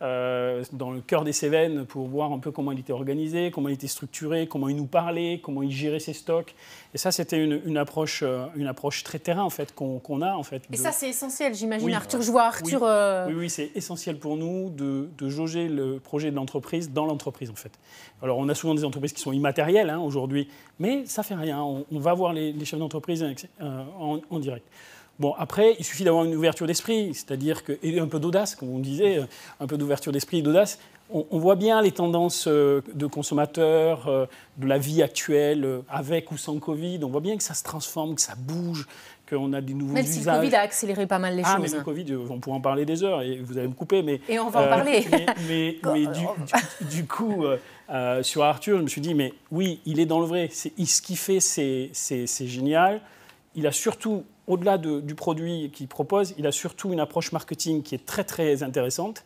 euh, dans le cœur des Cévennes pour voir un peu comment il était organisé, comment il était structuré, comment il nous parlait, comment il gérait ses stocks. Et ça, c'était une, approche, euh, une approche très terrain en fait qu'on a en fait. Et ça, c'est essentiel, j'imagine. Oui, Arthur vois Arthur. Euh, oui, c'est essentiel pour nous de, jauger le projet de l'entreprise dans l'entreprise en fait. Alors, on a souvent des entreprises qui sont immatérielles hein, aujourd'hui, mais ça ne fait rien. On, va voir les, chefs d'entreprise en direct. Bon, après, il suffit d'avoir une ouverture d'esprit, c'est-à-dire que, un peu d'audace, comme on disait, euh, un peu d'ouverture d'esprit et d'audace. On, voit bien les tendances euh, de consommateurs, euh, de la vie actuelle, avec ou sans Covid. On voit bien que ça se transforme, que ça bouge, qu'on a des nouveaux même usages. Même si le Covid a accéléré pas mal les choses. Ah, mais le Covid, on pourrait en parler des heures, et vous allez me couper, mais... Et on va en parler. [laughs] Mais, [laughs] du, coup... sur Arthur, je me suis dit, mais oui, il est dans le vrai. ce qu'il fait, c'est génial. Il a surtout au-delà du produit qu'il propose, il a surtout une approche marketing qui est très très intéressante.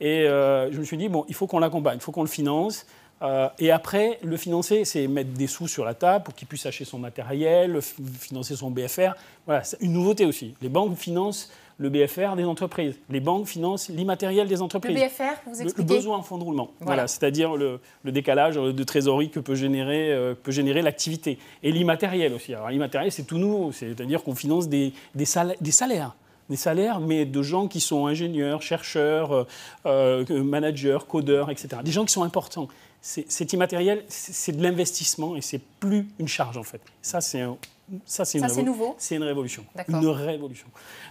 Et euh, je me suis dit, bon, il faut qu'on l'accompagne, il faut qu'on le finance. Euh, et après, le financer, c'est mettre des sous sur la table pour qu'il puisse acheter son matériel, financer son BFR. Voilà, c'est une nouveauté aussi. Les banques financent le BFR des entreprises. Les banques financent l'immatériel des entreprises. Le BFR, vous expliquez Le, besoin en fonds de roulement. Voilà, c'est-à-dire le, décalage euh, de trésorerie que peut générer, euh, peut générer l'activité. Et l'immatériel aussi. Alors l'immatériel, c'est tout nouveau, c'est-à-dire qu'on finance des, salaires des salaires, mais de gens qui sont ingénieurs, chercheurs, euh, managers, codeurs, etc. Des gens qui sont importants. C'est immatériel, c'est de l'investissement et c'est plus une charge en fait. Ça, c'est ça, c'est nouveau. C'est une révolution. Une révolution.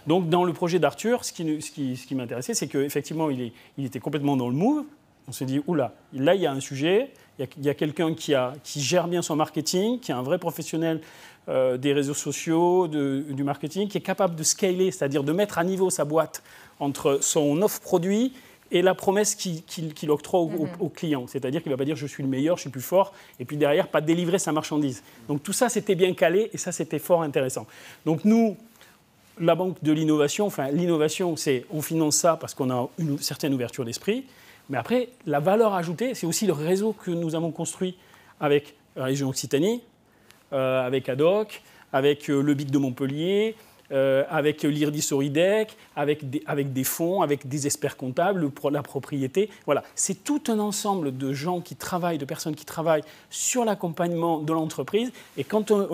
Donc, dans le projet d'Arthur, ce qui, m'intéressait, c'est qu'effectivement, il, il était complètement dans le move. On s'est dit, oula, là, il y a un sujet, il y a, quelqu'un qui, gère bien son marketing, qui est un vrai professionnel euh, des réseaux sociaux, du marketing, qui est capable de scaler, c'est-à-dire de mettre à niveau sa boîte entre son offre produit et la promesse qu'il octroie mhm. au, client. C'est-à-dire qu'il ne va pas dire je suis le meilleur, je suis plus fort, et puis derrière, pas délivrer sa marchandise. Donc tout ça, c'était bien calé, et ça, c'était fort intéressant. Donc nous, la banque de l'innovation, enfin l'innovation, c'est on finance ça parce qu'on a une certaine ouverture d'esprit, mais après, la valeur ajoutée, c'est aussi le réseau que nous avons construit avec la région Occitanie, euh, avec ADOC, avec euh, le BIC de Montpellier, euh, avec l'IRDIS-Oridec, avec des, avec des fonds, avec des experts comptables, la propriété. Voilà, c'est tout un ensemble de gens qui travaillent, de personnes qui travaillent sur l'accompagnement de l'entreprise. Et quand euh,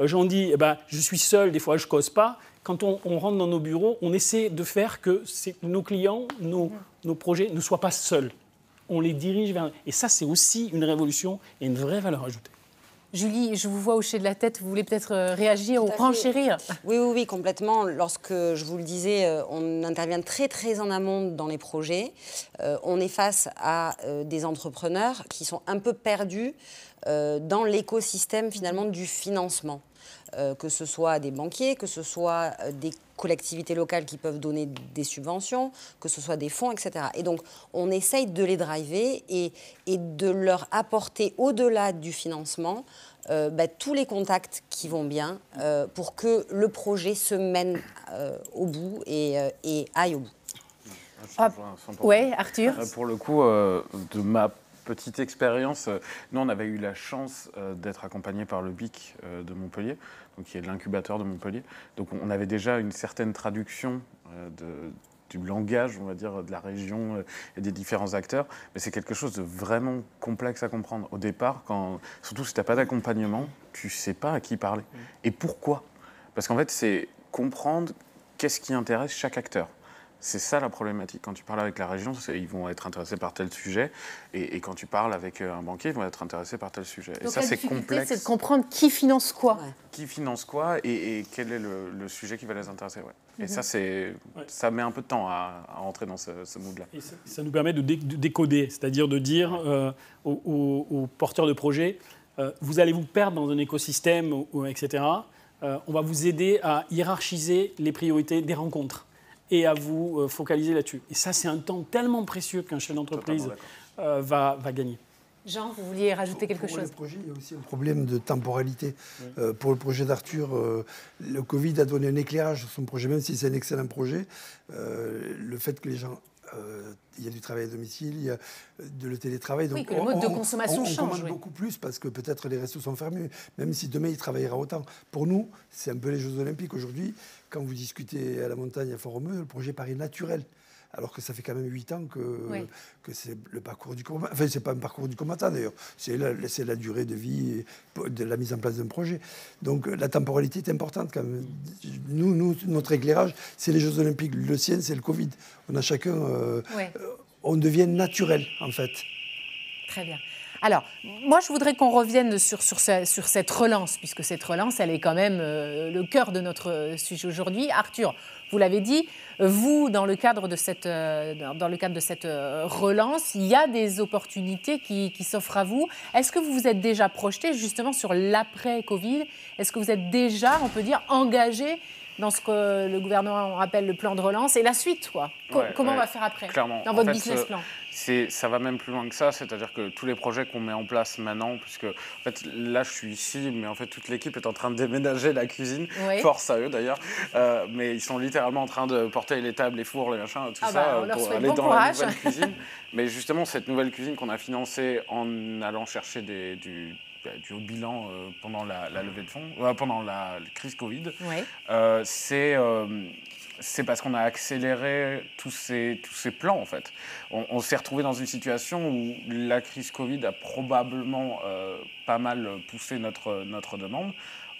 euh, j'en dis, eh ben, je suis seul, des fois je cause pas, quand on, on, rentre dans nos bureaux, on essaie de faire que nos clients, nos, nos projets ne soient pas seuls. On les dirige vers... Et ça, c'est aussi une révolution et une vraie valeur ajoutée. Julie, je vous vois hocher de la tête, vous voulez peut-être euh, réagir ou renchérir Oui, oui, oui, complètement. Lorsque je vous le disais, euh, on intervient très, très en amont dans les projets. Euh, on est face à des entrepreneurs qui sont un peu perdus dans l'écosystème finalement du financement. Euh, que ce soit des banquiers, que ce soit euh, des collectivités locales qui peuvent donner des subventions, que ce soit des fonds, etc. Et donc, on essaye de les driver et, et de leur apporter, au-delà du financement, euh, bah, tous les contacts qui vont bien pour que le projet se mène au bout et, aille au bout. Ah, oui, Arthur. pour le coup, de ma petite expérience. Nous, on avait eu la chance euh, d'être accompagné par le BIC euh, de Montpellier, donc qui est l'incubateur de Montpellier. Donc, on avait déjà une certaine traduction euh, du langage, on va dire, de la région et des différents acteurs. Mais c'est quelque chose de vraiment complexe à comprendre. Au départ, quand, surtout si tu n'as pas d'accompagnement, tu ne sais pas à qui parler. Mm. Et pourquoi Parce qu'en fait, c'est comprendre qu'est-ce qui intéresse chaque acteur. C'est ça la problématique. Quand tu parles avec la région, ils vont être intéressés par tel sujet. Et, quand tu parles avec euh, un banquier, ils vont être intéressés par tel sujet. et ça, c'est complexe. C'est de comprendre qui finance quoi. Qui finance quoi et, quel est le, sujet qui va les intéresser. Et mhm. ça, c'est, ça met un peu de temps à, entrer dans ce, ce là Ça, ça, nous permet de, décoder, c'est-à-dire de dire euh, aux, porteurs de projets, euh, vous allez vous perdre dans un écosystème, etc. on va vous aider à hiérarchiser les priorités des rencontres et à vous euh, focaliser là-dessus. Et ça, c'est un temps tellement précieux qu'un chef d'entreprise euh, va, gagner. Jean, vous vouliez rajouter quelque pour chose le projet, Il y a aussi un problème de temporalité. Euh, pour le projet d'Arthur, le Covid a donné un éclairage sur son projet, même si c'est un excellent projet. le fait que les gens il y a du travail à domicile, il y a de le télétravail. Donc le mode de consommation change. beaucoup plus parce que peut-être les restos sont fermés, même si demain il travaillera autant. Pour nous, c'est un peu les Jeux Olympiques aujourd'hui quand vous discutez à la montagne à fort le projet paraît naturel. Alors que ça fait quand même 8 ans que, que c'est le parcours du combattant. Enfin, ce n'est pas un parcours du combattant d'ailleurs, c'est la, durée de vie de la mise en place d'un projet. Donc euh, la temporalité est importante quand même. Nous, nous notre éclairage, c'est les Jeux Olympiques. Le sien, c'est le Covid. On a chacun. Euh, euh, on devient naturel en fait. Très bien. Alors, moi, je voudrais qu'on revienne sur, sur, cette relance, puisque cette relance, elle est quand même euh, le cœur de notre euh, sujet aujourd'hui. Arthur, vous l'avez dit, vous, dans le cadre de cette, euh, dans le cadre de cette relance, il y a des opportunités qui, s'offrent à vous. Est-ce que vous vous êtes déjà projeté justement sur l'après-Covid Est-ce que vous êtes déjà, on peut dire, engagé dans ce que le gouvernement appelle le plan de relance et la suite, quoi. comment on va faire après dans votre business plan ça va même plus loin que ça, c'est-à-dire que tous les projets qu'on met en place maintenant, puisque en fait, là je suis ici, mais en fait toute l'équipe est en train de déménager la cuisine, force à eux d'ailleurs, euh, mais ils sont littéralement en train de porter les tables, les fours, les machins, tout ah ça, bah, euh, pour aller dans la nouvelle [laughs] cuisine. mais justement, cette nouvelle cuisine qu'on a financée en allant chercher des, du bah, du haut bilan euh, pendant la, levée de fonds, pendant la crise Covid. c'est c'est parce qu'on a accéléré tous ces, tous ces plans, en fait. On, s'est retrouvé dans une situation où la crise Covid a probablement euh, pas mal poussé notre, notre demande.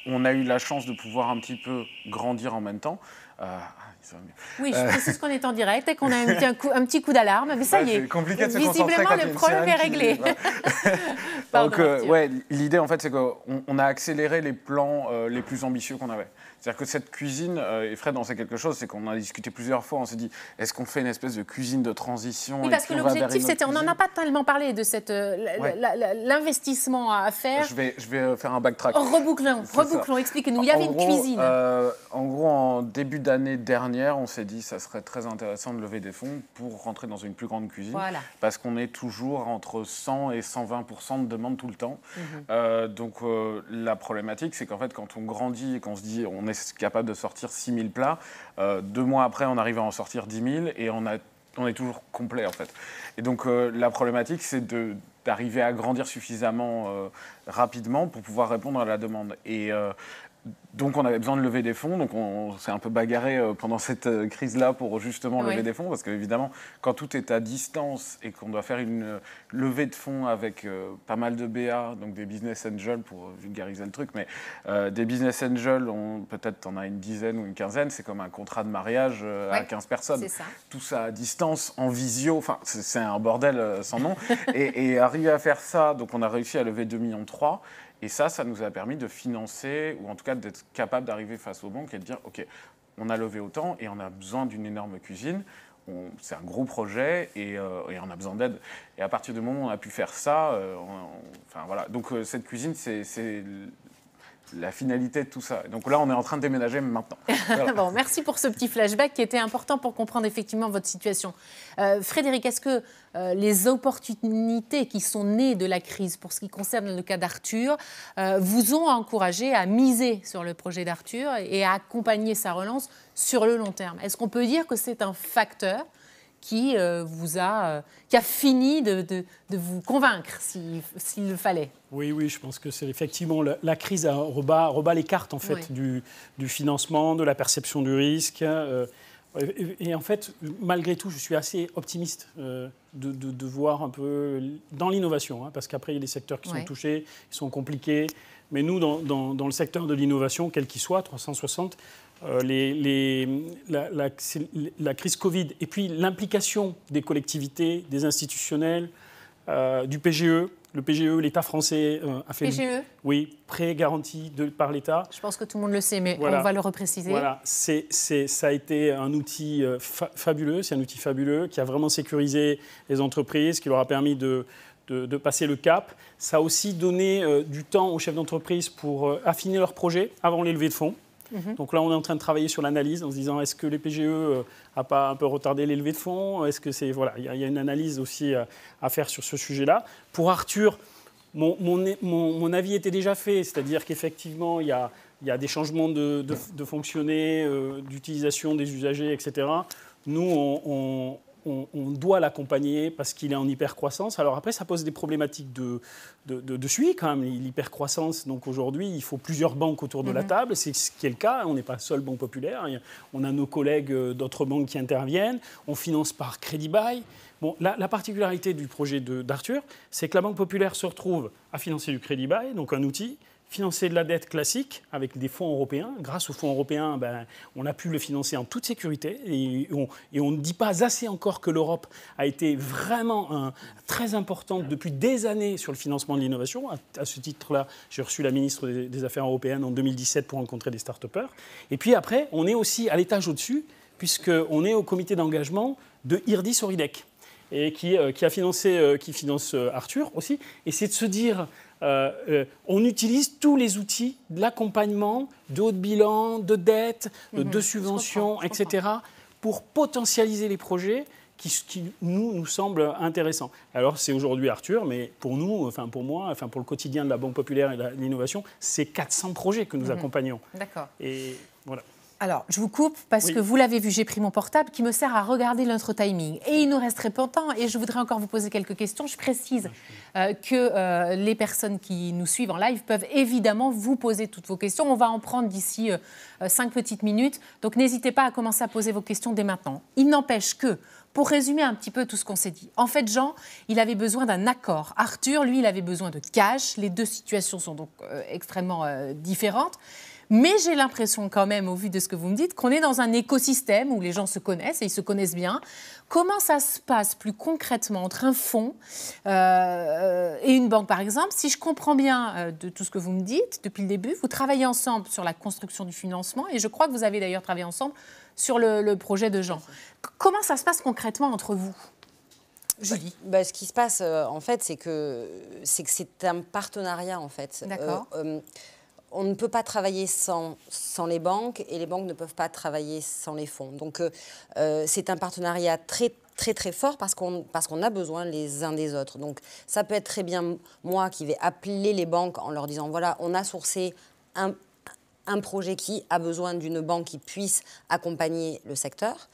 On a eu la chance de pouvoir un petit peu grandir en même temps. Euh, ah, oui, je euh. précise qu'on est en direct et qu'on a un, un, petit coup d'alarme, mais ça y est. Bah, compliqué Visiblement, le problème est réglé. [laughs] Donc, ouais, l'idée, en fait, c'est qu'on a accéléré les plans les plus ambitieux qu'on avait. C'est-à-dire que cette cuisine, euh, et Fred on sait quelque chose, c'est qu'on a discuté plusieurs fois, on s'est dit, est-ce qu'on fait une espèce de cuisine de transition Oui, parce que l'objectif, c'était, on n'en a pas tellement parlé de cette, euh, l'investissement à faire. Je vais, je vais euh, faire un backtrack. Rebouclons, rebouclons, expliquez-nous. Il y avait une cuisine. en gros, en début d'année dernière, on s'est dit, ça serait très intéressant de lever des fonds pour rentrer dans une plus grande cuisine. Parce qu'on est toujours entre 100 et 120 de demande tout le temps. Mhm. donc la problématique, c'est qu'en fait, quand on grandit et qu'on se dit, est capable de sortir 6000 plats. Euh, deux mois après, on arrive à en sortir 10 000 et on, est toujours complet en fait. Et donc euh, la problématique, c'est d'arriver à grandir suffisamment euh, rapidement pour pouvoir répondre à la demande. Et, donc on avait besoin de lever des fonds, donc on, s'est un peu bagarré euh, pendant cette euh, crise-là pour justement lever des fonds, parce qu'évidemment, quand tout est à distance et qu'on doit faire une euh, levée de fonds avec pas mal de BA, donc des business angels, pour vulgariser le truc, mais des business angels, peut-être on a une dizaine ou une quinzaine, c'est comme un contrat de mariage à 15 personnes. Tout ça à distance, en visio, enfin c'est un bordel sans nom. [laughs] et, et arriver à faire ça, donc on a réussi à lever 2,3 millions. Et ça, ça nous a permis de financer, ou en tout cas d'être capable d'arriver face aux banques et de dire, OK, on a levé autant et on a besoin d'une énorme cuisine. C'est un gros projet euh, et, on a besoin d'aide. Et à partir du moment où on a pu faire ça, euh, enfin, voilà. donc euh, cette cuisine, c'est la finalité de tout ça. Donc là, on est en train de déménager maintenant. [laughs] merci pour ce petit flashback qui était important pour comprendre effectivement votre situation. Euh, Frédéric, est-ce que euh, les opportunités qui sont nées de la crise pour ce qui concerne le cas d'Arthur euh, vous ont encouragé à miser sur le projet d'Arthur et à accompagner sa relance sur le long terme Est-ce qu'on peut dire que c'est un facteur qui euh, vous a, euh, qui a fini de, de, vous convaincre s'il le fallait. Oui, oui, je pense que c'est effectivement la, crise a rebat, les cartes en fait du, du, financement, de la perception du risque. Euh, et, en fait, malgré tout, je suis assez optimiste de, de, voir un peu dans l'innovation, hein, parce qu'après il y a des secteurs qui sont touchés, qui sont compliqués. Mais nous, dans, dans, dans le secteur de l'innovation, quel qu'il soit, 360, euh, la, crise Covid et puis l'implication des collectivités, des institutionnels, euh, du PGE. Le PGE, l'État français euh, a fait. E? Oui, prêt garanti par l'État. Je pense que tout le monde le sait, mais on va le repréciser. Voilà, ça a été un outil fabuleux, c'est un outil fabuleux qui a vraiment sécurisé les entreprises, qui leur a permis de, passer le cap. Ça a aussi donné du temps aux chefs d'entreprise pour affiner leurs projets avant les de fonds. Mhm. Donc là, on est en train de travailler sur l'analyse en se disant est-ce que les PGE euh, a pas un peu retardé l'élevé de fonds Est-ce que c'est voilà, il y, a une analyse aussi euh, à, faire sur ce sujet-là. Pour Arthur, mon, mon, avis était déjà fait, c'est-à-dire qu'effectivement, il y a, des changements de, de, fonctionner, euh, d'utilisation des usagers, etc. Nous, on, on, doit l'accompagner parce qu'il est en hypercroissance. Alors après, ça pose des problématiques de, de, de, suivi quand même, l'hypercroissance. Donc aujourd'hui, il faut plusieurs banques autour de la mhm. table. C'est ce qui est le cas. On n'est pas seul banque populaire. On a nos collègues euh, d'autres banques qui interviennent. On finance par crédit bail. Bon, la, particularité du projet d'Arthur, c'est que la Banque populaire se retrouve à financer du crédit bail, donc un outil, financer de la dette classique avec des fonds européens. Grâce aux fonds européens, ben, on a pu le financer en toute sécurité. Et on, ne dit pas assez encore que l'Europe a été vraiment très importante depuis des années sur le financement de l'innovation. À, ce titre-là, j'ai reçu la ministre des, Affaires européennes en 2017 pour rencontrer des start-upers. Et puis après, on est aussi à l'étage au-dessus, puisqu'on est au comité d'engagement de Irdi Soridec. Et qui, euh, euh, qui finance euh, Arthur aussi. Et c'est de se dire, euh, euh, on utilise tous les outils de l'accompagnement, de bilans, de bilan, de dette, de mhm. subventions, etc., pour potentialiser les projets qui, nous, nous semblent intéressants. Alors c'est aujourd'hui Arthur, mais pour nous, enfin pour moi, enfin pour le quotidien de la Banque Populaire et de l'innovation, c'est 400 projets que nous mhm. accompagnons. D'accord. Et voilà. Alors, je vous coupe parce que vous l'avez vu, j'ai pris mon portable qui me sert à regarder notre timing. Et il nous reste très peu de temps et je voudrais encore vous poser quelques questions. Je précise euh, que euh, les personnes qui nous suivent en live peuvent évidemment vous poser toutes vos questions. On va en prendre d'ici euh, cinq petites minutes. Donc, n'hésitez pas à commencer à poser vos questions dès maintenant. Il n'empêche que pour résumer un petit peu tout ce qu'on s'est dit, en fait, Jean, il avait besoin d'un accord. Arthur, lui, il avait besoin de cash. Les deux situations sont donc extrêmement différentes. Mais j'ai l'impression quand même, au vu de ce que vous me dites, qu'on est dans un écosystème où les gens se connaissent et ils se connaissent bien. Comment ça se passe plus concrètement entre un fonds euh, et une banque, par exemple Si je comprends bien euh, de tout ce que vous me dites depuis le début, vous travaillez ensemble sur la construction du financement et je crois que vous avez d'ailleurs travaillé ensemble sur le, projet de Jean. Comment ça se passe concrètement entre vous bah, Julie. Bah, ce qui se passe, euh, en fait, c'est que c'est un partenariat, en fait. D'accord. Hum, on ne peut pas travailler sans, sans, les banques et les banques ne peuvent pas travailler sans les fonds. Donc euh, euh, c'est un partenariat très très très fort parce qu'on parce a besoin les uns des autres. Donc ça peut être très bien moi qui vais appeler les banques en leur disant voilà on a sourcé un, projet qui a besoin d'une banque qui puisse accompagner le secteur.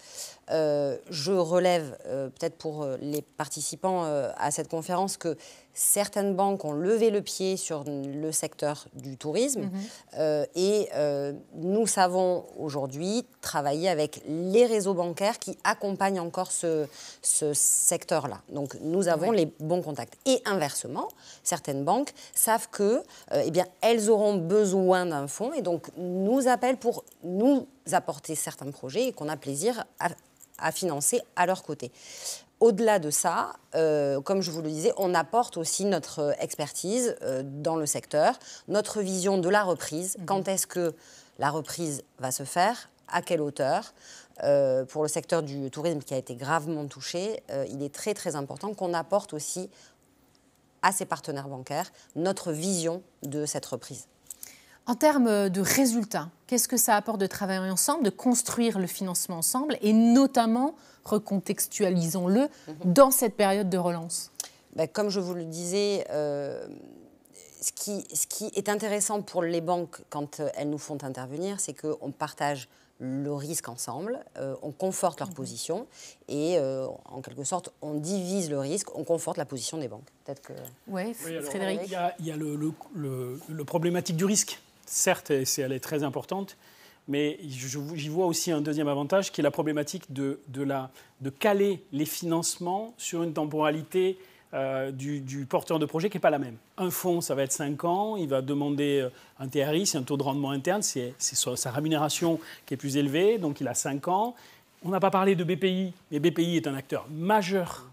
Euh, je relève peut-être pour les participants à cette conférence que certaines banques ont levé le pied sur le secteur du tourisme mhm. euh, et euh, nous savons aujourd'hui travailler avec les réseaux bancaires qui accompagnent encore ce, secteur-là. Donc nous avons les bons contacts. Et inversement, certaines banques savent que euh, eh bien, elles auront besoin d'un fonds et donc nous appellent pour nous apporter certains projets et qu'on a plaisir à financer à leur côté au-delà de ça, euh, comme je vous le disais, on apporte aussi notre euh, expertise euh, dans le secteur, notre vision de la reprise. Mhm. Quand est-ce que la reprise va se faire À quelle hauteur Pour le secteur du tourisme qui a été gravement touché, il est très très important qu'on apporte aussi à ses partenaires bancaires notre vision de cette reprise. En termes euh, de résultats, qu'est-ce que ça apporte de travailler ensemble, de construire le financement ensemble et notamment, recontextualisons-le, mhm. dans cette période de relance bah, Comme je vous le disais, euh, ce, qui, est intéressant pour les banques quand euh, elles nous font intervenir, c'est qu'on partage le risque ensemble, on conforte leur mhm. position et en quelque sorte on divise le risque, on conforte la position des banques. Peut-être que. oui, Frédéric. Il y a, il le problématique du risque certes, elle est très importante, mais j'y vois aussi un deuxième avantage qui est la problématique de, caler les financements sur une temporalité euh, du, porteur de projet qui n'est pas la même. Un fonds, ça va être 5 ans, il va demander euh, un TRI, c'est un taux de rendement interne, c'est, sa, rémunération qui est plus élevée, donc il a 5 ans. On n'a pas parlé de BPI, mais BPI est un acteur majeur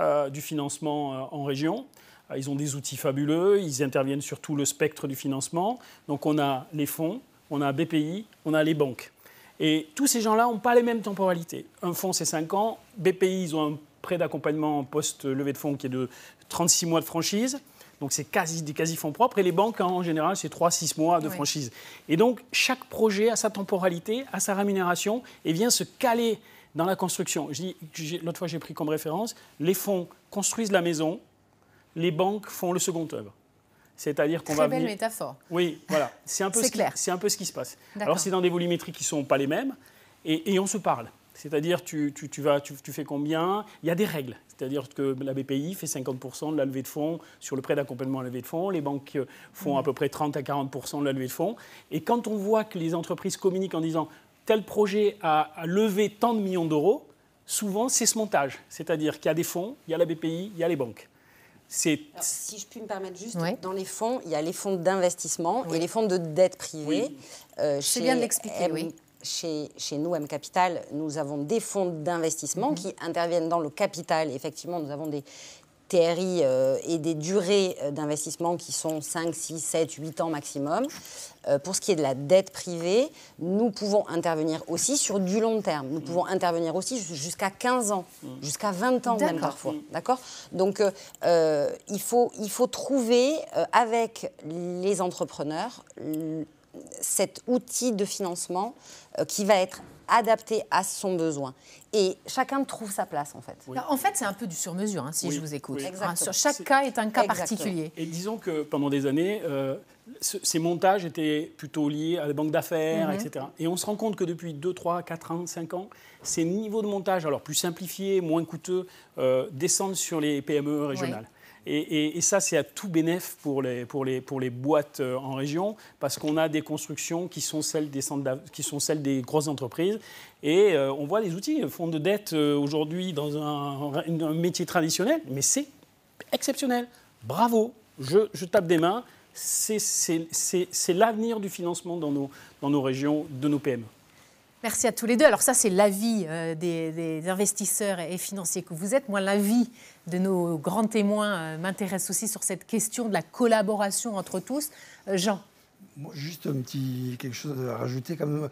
euh, du financement en région. Euh, ils ont des outils fabuleux, ils interviennent sur tout le spectre du financement. Donc on a les fonds, on a BPI, on a les banques. Et tous ces gens-là n'ont pas les mêmes temporalités. Un fonds, c'est 5 ans. BPI, ils ont un prêt d'accompagnement post levé de fonds qui est de 36 mois de franchise. Donc c'est quasi, des quasi-fonds propres. Et les banques, hein, en général, c'est 3-6 mois de franchise. Et donc chaque projet a sa temporalité, a sa rémunération et vient se caler dans la construction. L'autre fois, j'ai pris comme référence, les fonds construisent la maison, les banques font le second œuvre. C'est-à-dire qu'on va. belle métaphore. Oui, voilà. [laughs] C'est un peu clair. C'est un peu ce qui se passe. Alors c'est dans des volumétries qui sont pas les mêmes et, on se parle. C'est-à-dire tu, tu, tu, tu, tu fais combien Il y a des règles. C'est-à-dire que la BPI fait 50% de la levée de fonds sur le prêt d'accompagnement à la levée de fonds. Les banques euh, font mm. à peu près 30 à 40% de la levée de fonds. Et quand on voit que les entreprises communiquent en disant tel projet a, a levé tant de millions d'euros, souvent c'est ce montage. C'est-à-dire qu'il y a des fonds, il y a la BPI, il y a les banques si je puis me permettre juste, dans les fonds, il y a les fonds d'investissement et les fonds de dette privée. Euh, c'est bien de Chez, chez, nous, M Capital, nous avons des fonds d'investissement mhm. qui interviennent dans le capital. Effectivement, nous avons des, TRI euh, et des durées euh, d'investissement qui sont 5, 6, 7, 8 ans maximum. Euh, pour ce qui est de la dette privée, nous pouvons intervenir aussi sur du long terme. Nous mm. pouvons intervenir aussi jusqu'à 15 ans, mm. jusqu'à 20 ans même parfois. Mm. D'accord Donc il, faut, il faut trouver avec les entrepreneurs cet outil de financement qui va être adapté à son besoin. Et chacun trouve sa place, en fait. En fait, c'est un peu du sur-mesure, hein, si je vous écoute. Hein, chaque cas est un cas particulier. Et disons que pendant des années, euh, ces montages étaient plutôt liés à des banques d'affaires, mhm. etc. Et on se rend compte que depuis 2, 3, 4 ans, 5 ans, ces niveaux de montage, alors plus simplifiés, moins coûteux, euh, descendent sur les PME régionales. Et, ça, c'est à tout bénéf pour les, boîtes euh, en région, parce qu'on a des constructions qui sont celles des, qui sont celles des grosses entreprises. Et euh, on voit les outils, euh, fonds de dette aujourd'hui dans un, métier traditionnel, mais c'est exceptionnel. Bravo, je, tape des mains. C'est l'avenir du financement dans nos, dans nos régions, de nos PME. Merci à tous les deux. Alors ça, c'est l'avis euh, des, investisseurs et financiers que vous êtes. Moi, l'avis de nos grands témoins euh, m'intéresse aussi sur cette question de la collaboration entre tous. Euh, Jean juste un petit quelque chose à rajouter quand même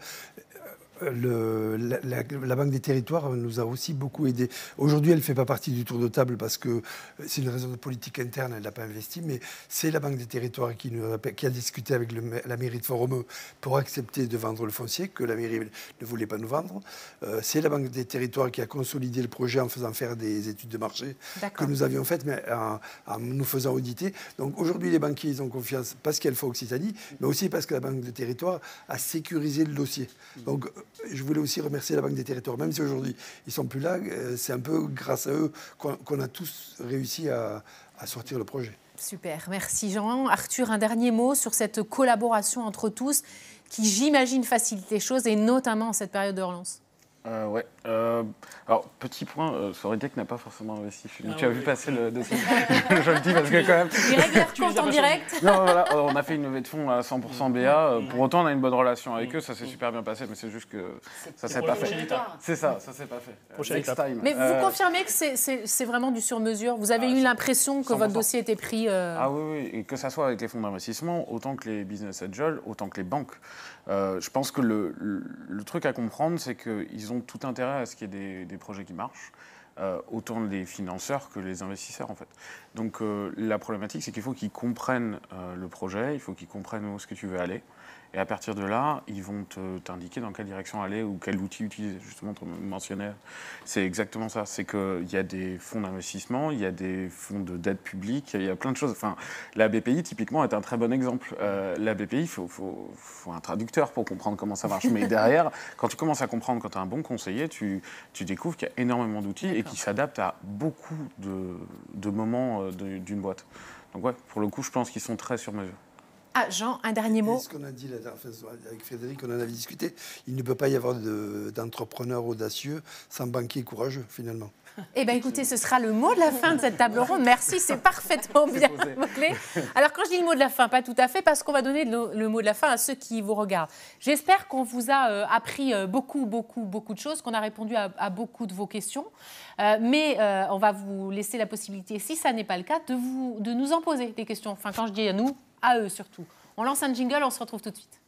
la, Banque des Territoires nous a aussi beaucoup aidé. Aujourd'hui, elle ne fait pas partie du tour de table parce que c'est une raison de politique interne, elle n'a pas investi, mais c'est la Banque des Territoires qui, a, discuté avec la mairie de Forum pour accepter de vendre le foncier que la mairie ne voulait pas nous vendre. Euh, c'est la Banque des Territoires qui a consolidé le projet en faisant faire des études de marché que nous avions faites, mais en, nous faisant auditer. Donc aujourd'hui, les banquiers, ils ont confiance parce qu'elle fait Occitanie, mais aussi parce que la Banque des Territoires a sécurisé le dossier. Mmh. Donc je voulais aussi remercier la Banque des Territoires, même si aujourd'hui ils ne sont plus là, euh, c'est un peu grâce à eux qu'on a tous réussi à, à sortir le projet. Super, merci Jean. Arthur, un dernier mot sur cette collaboration entre tous qui, j'imagine, facilite les choses et notamment en cette période de relance. Euh, ouais. Euh, alors, petit point, euh, n'a pas forcément investi ah tu as vu passer le dossier [laughs] Je le dis parce que, quand même. Direct, compte en direct Non, voilà, on a fait une levée de fonds à 100% mm. BA. Mm. Pour autant, on a une bonne relation avec mm. eux. Ça s'est super bien passé, mais c'est juste que ça s'est pas fait. C'est ça, ça s'est pas fait. Next time. Mais vous euh, confirmez que c'est vraiment du sur mesure Vous avez ah eu l'impression que votre dossier était pris. Euh ah oui, oui. Et que ça soit avec les fonds d'investissement, autant que les business angels, autant que les banques. Euh, je pense que le, truc à comprendre, c'est qu'ils ont tout intérêt à ce qu'il y ait des, projets qui marchent. Euh, autant les financeurs que les investisseurs en fait. Donc euh, la problématique c'est qu'il faut qu'ils comprennent le projet, il faut qu'ils comprennent où est-ce que tu veux aller, et à partir de là, ils vont t'indiquer dans quelle direction aller ou quel outil utiliser. Justement, ton mentionnaire. c'est exactement ça. C'est qu'il y a des fonds d'investissement, il y a des fonds de dette publique, il y a plein de choses. Enfin, la BPI, typiquement, est un très bon exemple. Euh, la BPI, il faut, un traducteur pour comprendre comment ça marche. Mais [laughs] derrière, quand tu commences à comprendre, quand tu as un bon conseiller, tu, découvres qu'il y a énormément d'outils et qui s'adaptent à beaucoup de, de moments euh, d'une boîte. Donc ouais, pour le coup, je pense qu'ils sont très sur mesure. Ah, Jean, un dernier mot. Ce qu'on a dit avec Frédéric, on en avait discuté. Il ne peut pas y avoir d'entrepreneur audacieux sans banquier courageux, finalement. Eh bien, écoutez, ce sera le mot de la fin de cette table ronde. Merci, c'est parfaitement bien clé. Alors, quand je dis le mot de la fin, pas tout à fait, parce qu'on va donner le, mot de la fin à ceux qui vous regardent. J'espère qu'on vous a euh, appris euh, beaucoup, beaucoup, beaucoup de choses, qu'on a répondu à, beaucoup de vos questions. Euh, mais on va vous laisser la possibilité, si ça n'est pas le cas, de, vous, de nous en poser des questions. Enfin, quand je dis à nous, à eux surtout. On lance un jingle, on se retrouve tout de suite.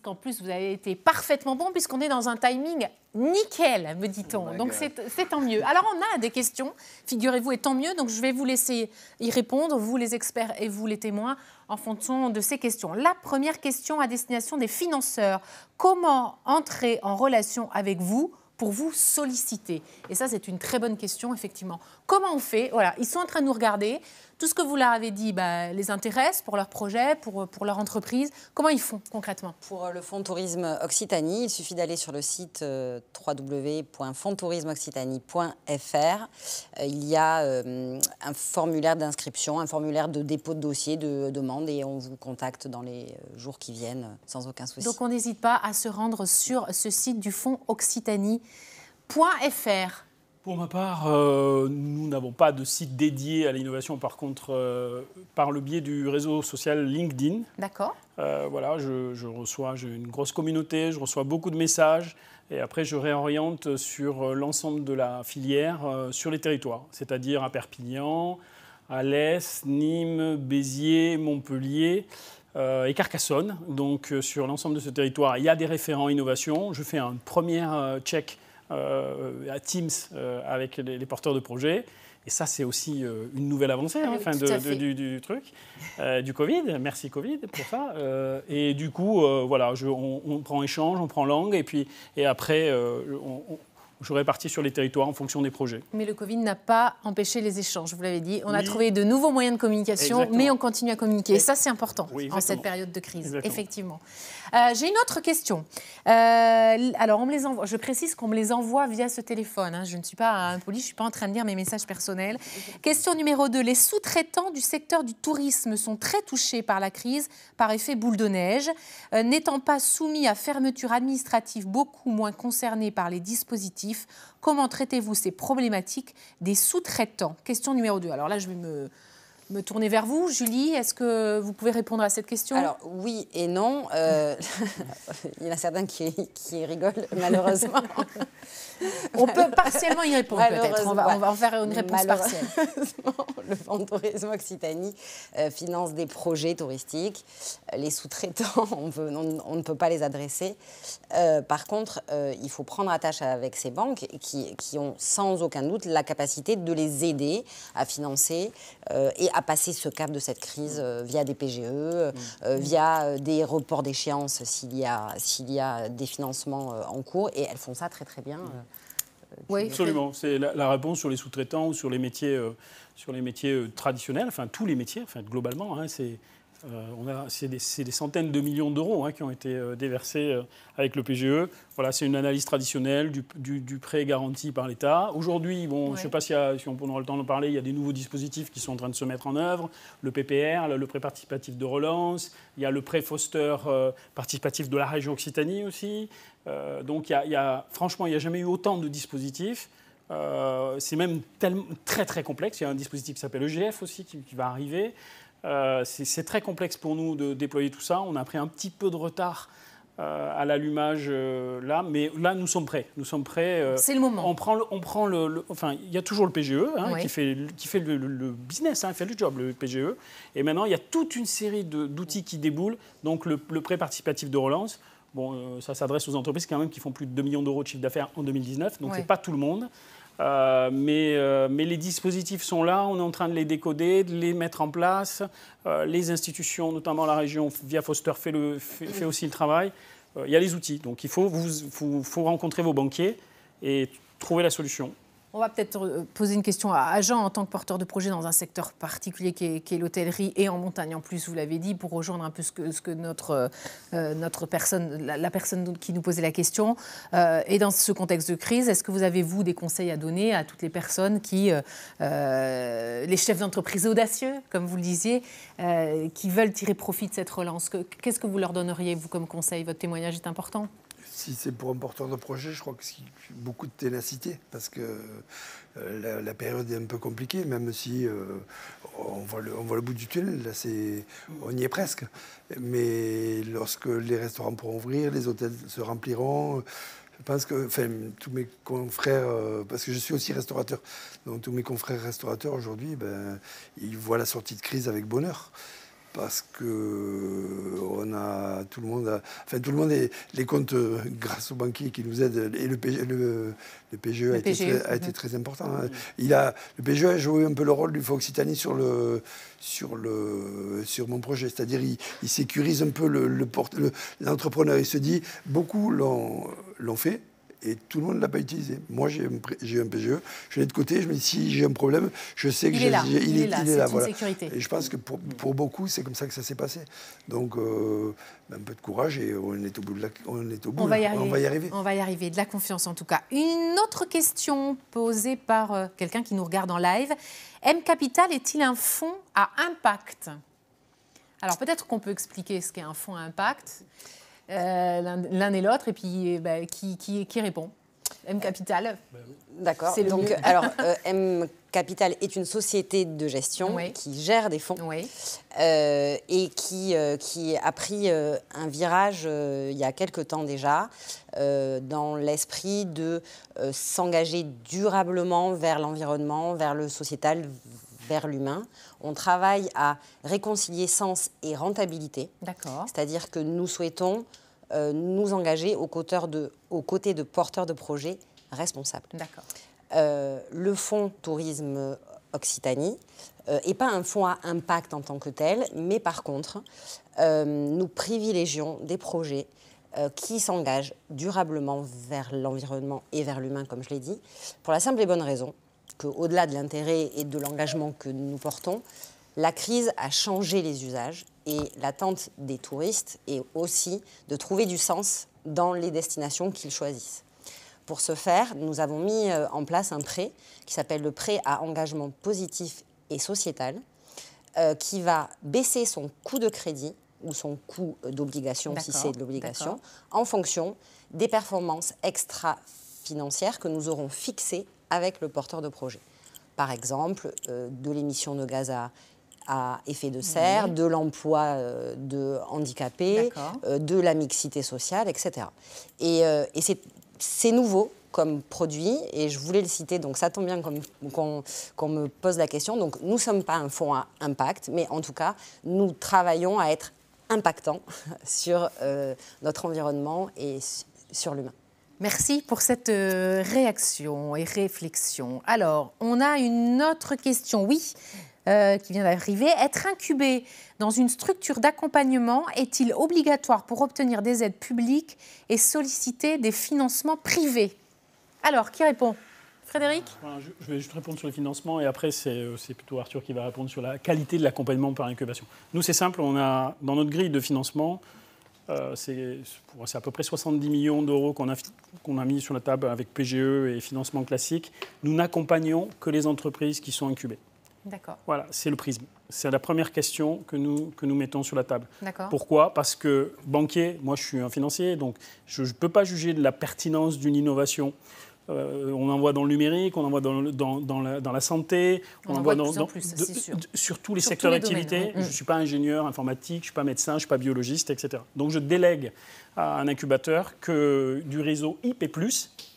qu'en plus, vous avez été parfaitement bon puisqu'on est dans un timing nickel, me dit-on. Oh Donc c'est tant mieux. Alors on a des questions, figurez-vous, et tant mieux. Donc je vais vous laisser y répondre, vous les experts et vous les témoins, en fonction de ces questions. La première question à destination des financeurs. Comment entrer en relation avec vous pour vous solliciter Et ça, c'est une très bonne question, effectivement. Comment on fait Voilà, ils sont en train de nous regarder. Tout ce que vous leur avez dit bah, les intéresse pour leur projet, pour, euh, pour leur entreprise. Comment ils font concrètement Pour euh, le Fonds Tourisme Occitanie, il suffit d'aller sur le site euh, www.fondtourismeoccitanie.fr. Il y a un formulaire d'inscription, un formulaire de dépôt de dossier, de demande, et on vous contacte dans les jours qui viennent sans aucun souci. Donc on n'hésite pas à se rendre sur ce site du Fonds Occitanie.fr. Pour ma part, euh, nous n'avons pas de site dédié à l'innovation. Par contre, euh, par le biais du réseau social LinkedIn. D'accord. Euh, voilà, je, reçois, j'ai une grosse communauté, je reçois beaucoup de messages et après je réoriente sur l'ensemble de la filière sur les territoires, c'est-à-dire à Perpignan, à l'Est, Nîmes, Béziers, Montpellier et Carcassonne. Donc sur l'ensemble de ce territoire, il y a des référents innovation. Je fais un premier check euh, à Teams euh, avec les, porteurs de projets. Et ça, c'est aussi euh, une nouvelle avancée ah hein, fin de, du, truc, du Covid. Merci Covid pour ça. et du coup, voilà, on, prend échange, on prend langue, et puis et après, je répartis sur les territoires en fonction des projets. Mais le Covid n'a pas empêché les échanges, vous l'avez dit. On a trouvé de nouveaux moyens de communication, mais on continue à communiquer. Et ça, c'est important en cette période de crise, effectivement. Euh, j'ai une autre question. Euh, alors, on me les envoie, je précise qu'on me les envoie via ce téléphone. Hein. Je ne suis pas impolie, je ne suis pas en train de lire mes messages personnels. Question numéro 2. Les sous-traitants du secteur du tourisme sont très touchés par la crise, par effet boule de neige. Euh, n'étant pas soumis à fermeture administrative, beaucoup moins concernés par les dispositifs, comment traitez-vous ces problématiques des sous-traitants Question numéro 2. Alors là, je vais me me tourner vers vous. Julie, est-ce que vous pouvez répondre à cette question Alors oui et non. Euh, [laughs] il y en a certains qui, qui rigolent, malheureusement. [laughs] on peut partiellement y répondre peut-être. On, va en faire une réponse partielle. le Fonds de tourisme Occitanie euh, finance des projets touristiques. Les sous-traitants, on, ne peut pas les adresser. Euh, par contre, il faut prendre attache avec ces banques qui, qui, ont sans aucun doute la capacité de les aider à financer et à passer ce cap de cette crise mm. euh, via des PGE, euh, mm. euh, mm. via des reports d'échéance s'il y, a, y a des financements en cours. Et elles font ça très très bien. Oui, absolument. C'est la, réponse sur les sous-traitants ou sur les métiers, sur les métiers traditionnels, enfin tous les métiers, enfin globalement. Hein, c'est euh, c'est des, centaines de millions d'euros hein, qui ont été euh, déversés euh, avec le PGE. Voilà, c'est une analyse traditionnelle du, prêt garanti par l'État. Aujourd'hui, bon, je ne sais pas si, on aura le temps d'en parler, il y a des nouveaux dispositifs qui sont en train de se mettre en œuvre. Le PPR, le, prêt participatif de relance, il y a le prêt Foster participatif de la région Occitanie aussi. donc, franchement, il n'y a jamais eu autant de dispositifs. c'est même très très complexe. Il y a un dispositif qui s'appelle EGF aussi qui va arriver. Euh, c'est très complexe pour nous de déployer tout ça. On a pris un petit peu de retard euh, à l'allumage euh, là, mais là nous sommes prêts. Nous sommes prêts. c'est le moment. On prend, enfin, il y a toujours le PGE hein, qui fait, le, business, qui hein, fait le job, le PGE. Et maintenant, il y a toute une série d'outils qui déboulent. Donc le, prêt participatif de relance. ça s'adresse aux entreprises quand même qui font plus de 2 millions d'euros de chiffre d'affaires en 2019, donc ce c'est pas tout le monde. Euh, euh, mais, les dispositifs sont là, on est en train de les décoder, de les mettre en place. Euh, les institutions, notamment la région via Foster, fait, aussi le travail. il y a les outils, donc il faut rencontrer vos banquiers et trouver la solution. On va peut-être euh, poser une question à Jean en tant que porteur de projet dans un secteur particulier qui est, l'hôtellerie et en montagne en plus, vous l'avez dit, pour rejoindre un peu ce que, notre, euh, euh, notre personne, la, personne qui nous posait la question. et dans ce contexte de crise, est-ce que vous avez, vous, des conseils à donner à toutes les personnes qui, les chefs d'entreprise audacieux, comme vous le disiez, qui veulent tirer profit de cette relance Qu'est-ce que vous leur donneriez, vous, comme conseil Votre témoignage est important si c'est pour un porteur de projet, je crois que c'est beaucoup de ténacité, parce que euh, la, période est un peu compliquée, même si euh, on, voit le, bout du tunnel, là, c'est, on y est presque. Mais lorsque les restaurants pourront ouvrir, les hôtels se rempliront. Je pense que, enfin, tous mes confrères, euh, parce que je suis aussi restaurateur, donc tous mes confrères restaurateurs aujourd'hui, ben, ils voient la sortie de crise avec bonheur parce que euh, on a tout le monde, a, tout le monde les comptes euh, grâce aux banquiers qui nous aident et le, PGE, e a, été e, très, important. Hein. Mm. Il a le PGE a joué un peu le rôle du Faux Occitanie sur le sur le sur mon projet, c'est-à-dire il, sécurise un peu le l'entrepreneur. il se dit beaucoup l'ont fait et tout le monde ne l'a pas utilisé. Moi, j'ai un, PGE, je l'ai de côté, je me dis, si j'ai un problème, je sais que il, est là, il, est, là, il est, sécurité. Et je pense que pour, beaucoup, c'est comme ça que ça s'est passé. Donc, euh, un peu de courage et on est au bout. De la, on, est au bout hein. on, va y arriver. On va y arriver, de la confiance en tout cas. Une autre question posée par euh, quelqu'un qui nous regarde en live. M Capital est-il un fonds à impact alors peut-être qu'on peut expliquer ce qu'est un fonds à impact euh, l'un et l'autre, et puis ben, qui, qui, répond M Capital. Ben D'accord. Donc, euh, alors, euh, M Capital est une société de gestion qui gère des fonds et qui, qui a pris un virage il y a quelque temps déjà dans l'esprit de s'engager durablement vers l'environnement, vers le sociétal, l'humain. On travaille à réconcilier sens et rentabilité. D'accord. C'est-à-dire que nous souhaitons euh, nous engager aux, de, côtés de porteurs de projets responsables. D'accord. Euh, le fonds tourisme Occitanie n'est euh, pas un fonds à impact en tant que tel, mais par contre, nous privilégions des projets qui s'engagent durablement vers l'environnement et vers l'humain, comme je l'ai dit, pour la simple et bonne raison au delà de l'intérêt et de l'engagement que nous portons, la crise a changé les usages et l'attente des touristes est aussi de trouver du sens dans les destinations qu'ils choisissent. Pour ce faire, nous avons mis euh, en place un prêt qui s'appelle le prêt à engagement positif et sociétal, euh, qui va baisser son coût de crédit ou son coût d'obligation, si c'est de l'obligation, en fonction des performances extra-financières que nous aurons fixées avec le porteur de projet. Par exemple, euh, de l'émission de gaz à, effet de serre, de l'emploi euh, de handicapés, euh, de la mixité sociale, etc. Et, c'est nouveau comme produit, et je voulais le citer, donc ça tombe bien qu'on me pose la question. Donc nous ne sommes pas un fonds à impact, mais en tout cas, nous travaillons à être impactants [laughs] sur notre environnement et sur l'humain. Merci pour cette euh, réaction et réflexion. Alors, on a une autre question, oui, euh, qui vient d'arriver. Être incubé dans une structure d'accompagnement est-il obligatoire pour obtenir des aides publiques et solliciter des financements privés Alors, qui répond Frédéric Je vais juste répondre sur le financement et après, euh, c'est plutôt Arthur qui va répondre sur la qualité de l'accompagnement par incubation. Nous, c'est simple, on a dans notre grille de financement, euh, c'est à peu près 70 millions d'euros qu'on a, a mis sur la table avec PGE et financement classique. Nous n'accompagnons que les entreprises qui sont incubées. D'accord. Voilà, c'est le prisme. C'est la première question que nous, que nous mettons sur la table. Pourquoi Parce que banquier, moi je suis un financier, donc je ne peux pas juger de la pertinence d'une innovation euh, on en voit dans le numérique, on en voit dans, la, santé, on, sur tous les secteurs d'activité. Je ne mm. suis pas ingénieur informatique, je ne suis pas médecin, je ne suis pas biologiste, etc. Donc je délègue à un incubateur que du réseau IP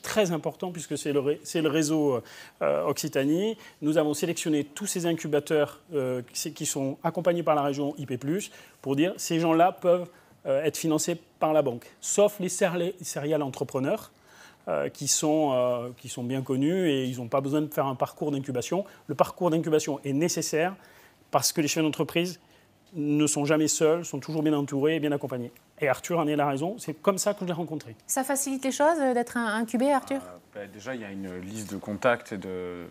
très important puisque c'est le, réseau euh, Occitanie. Nous avons sélectionné tous ces incubateurs euh, qui sont accompagnés par la région IP pour dire ces gens-là peuvent être financés par la banque, sauf les céréales entrepreneurs euh, qui, sont, euh, qui sont bien connus et ils n'ont pas besoin de faire un parcours d'incubation. Le parcours d'incubation est nécessaire parce que les chefs d'entreprise ne sont jamais seuls, sont toujours bien entourés et bien accompagnés. Et Arthur en est la raison, c'est comme ça que je l'ai rencontré. Ça facilite les choses euh, d'être incubé, Arthur ah, bah, Déjà, il y a une liste de contacts et de...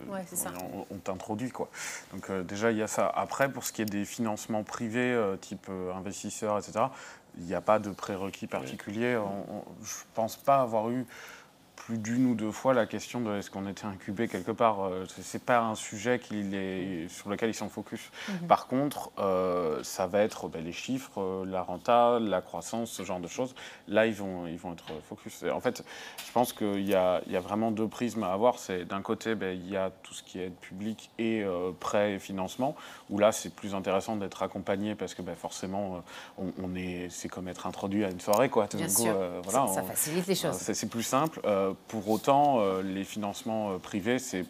On, t'introduit, quoi. Donc déjà, il y a ça. Après, pour ce qui est des financements privés, type investisseurs, etc., il n'y a pas de prérequis particulier. je ne pense pas avoir eu plus d'une ou deux fois la question de est-ce qu'on était incubé quelque part. Euh, c'est pas un sujet est, sur lequel ils sont focus. Mhm. Par contre, euh, ça va être ben, les chiffres, euh, la renta, la croissance, ce genre de choses. Là, ils vont, ils vont être focus. En fait, je pense qu'il y, y a, vraiment deux prismes à avoir. C'est d'un côté, ben, il y a tout ce qui est public et prêt et financement, où là, c'est plus intéressant d'être accompagné parce que ben, forcément, on, est, c'est comme être introduit à une soirée, quoi. voilà, ça, facilite les choses. C'est plus simple. Euh, pour autant, euh, les financements euh, privés, c'est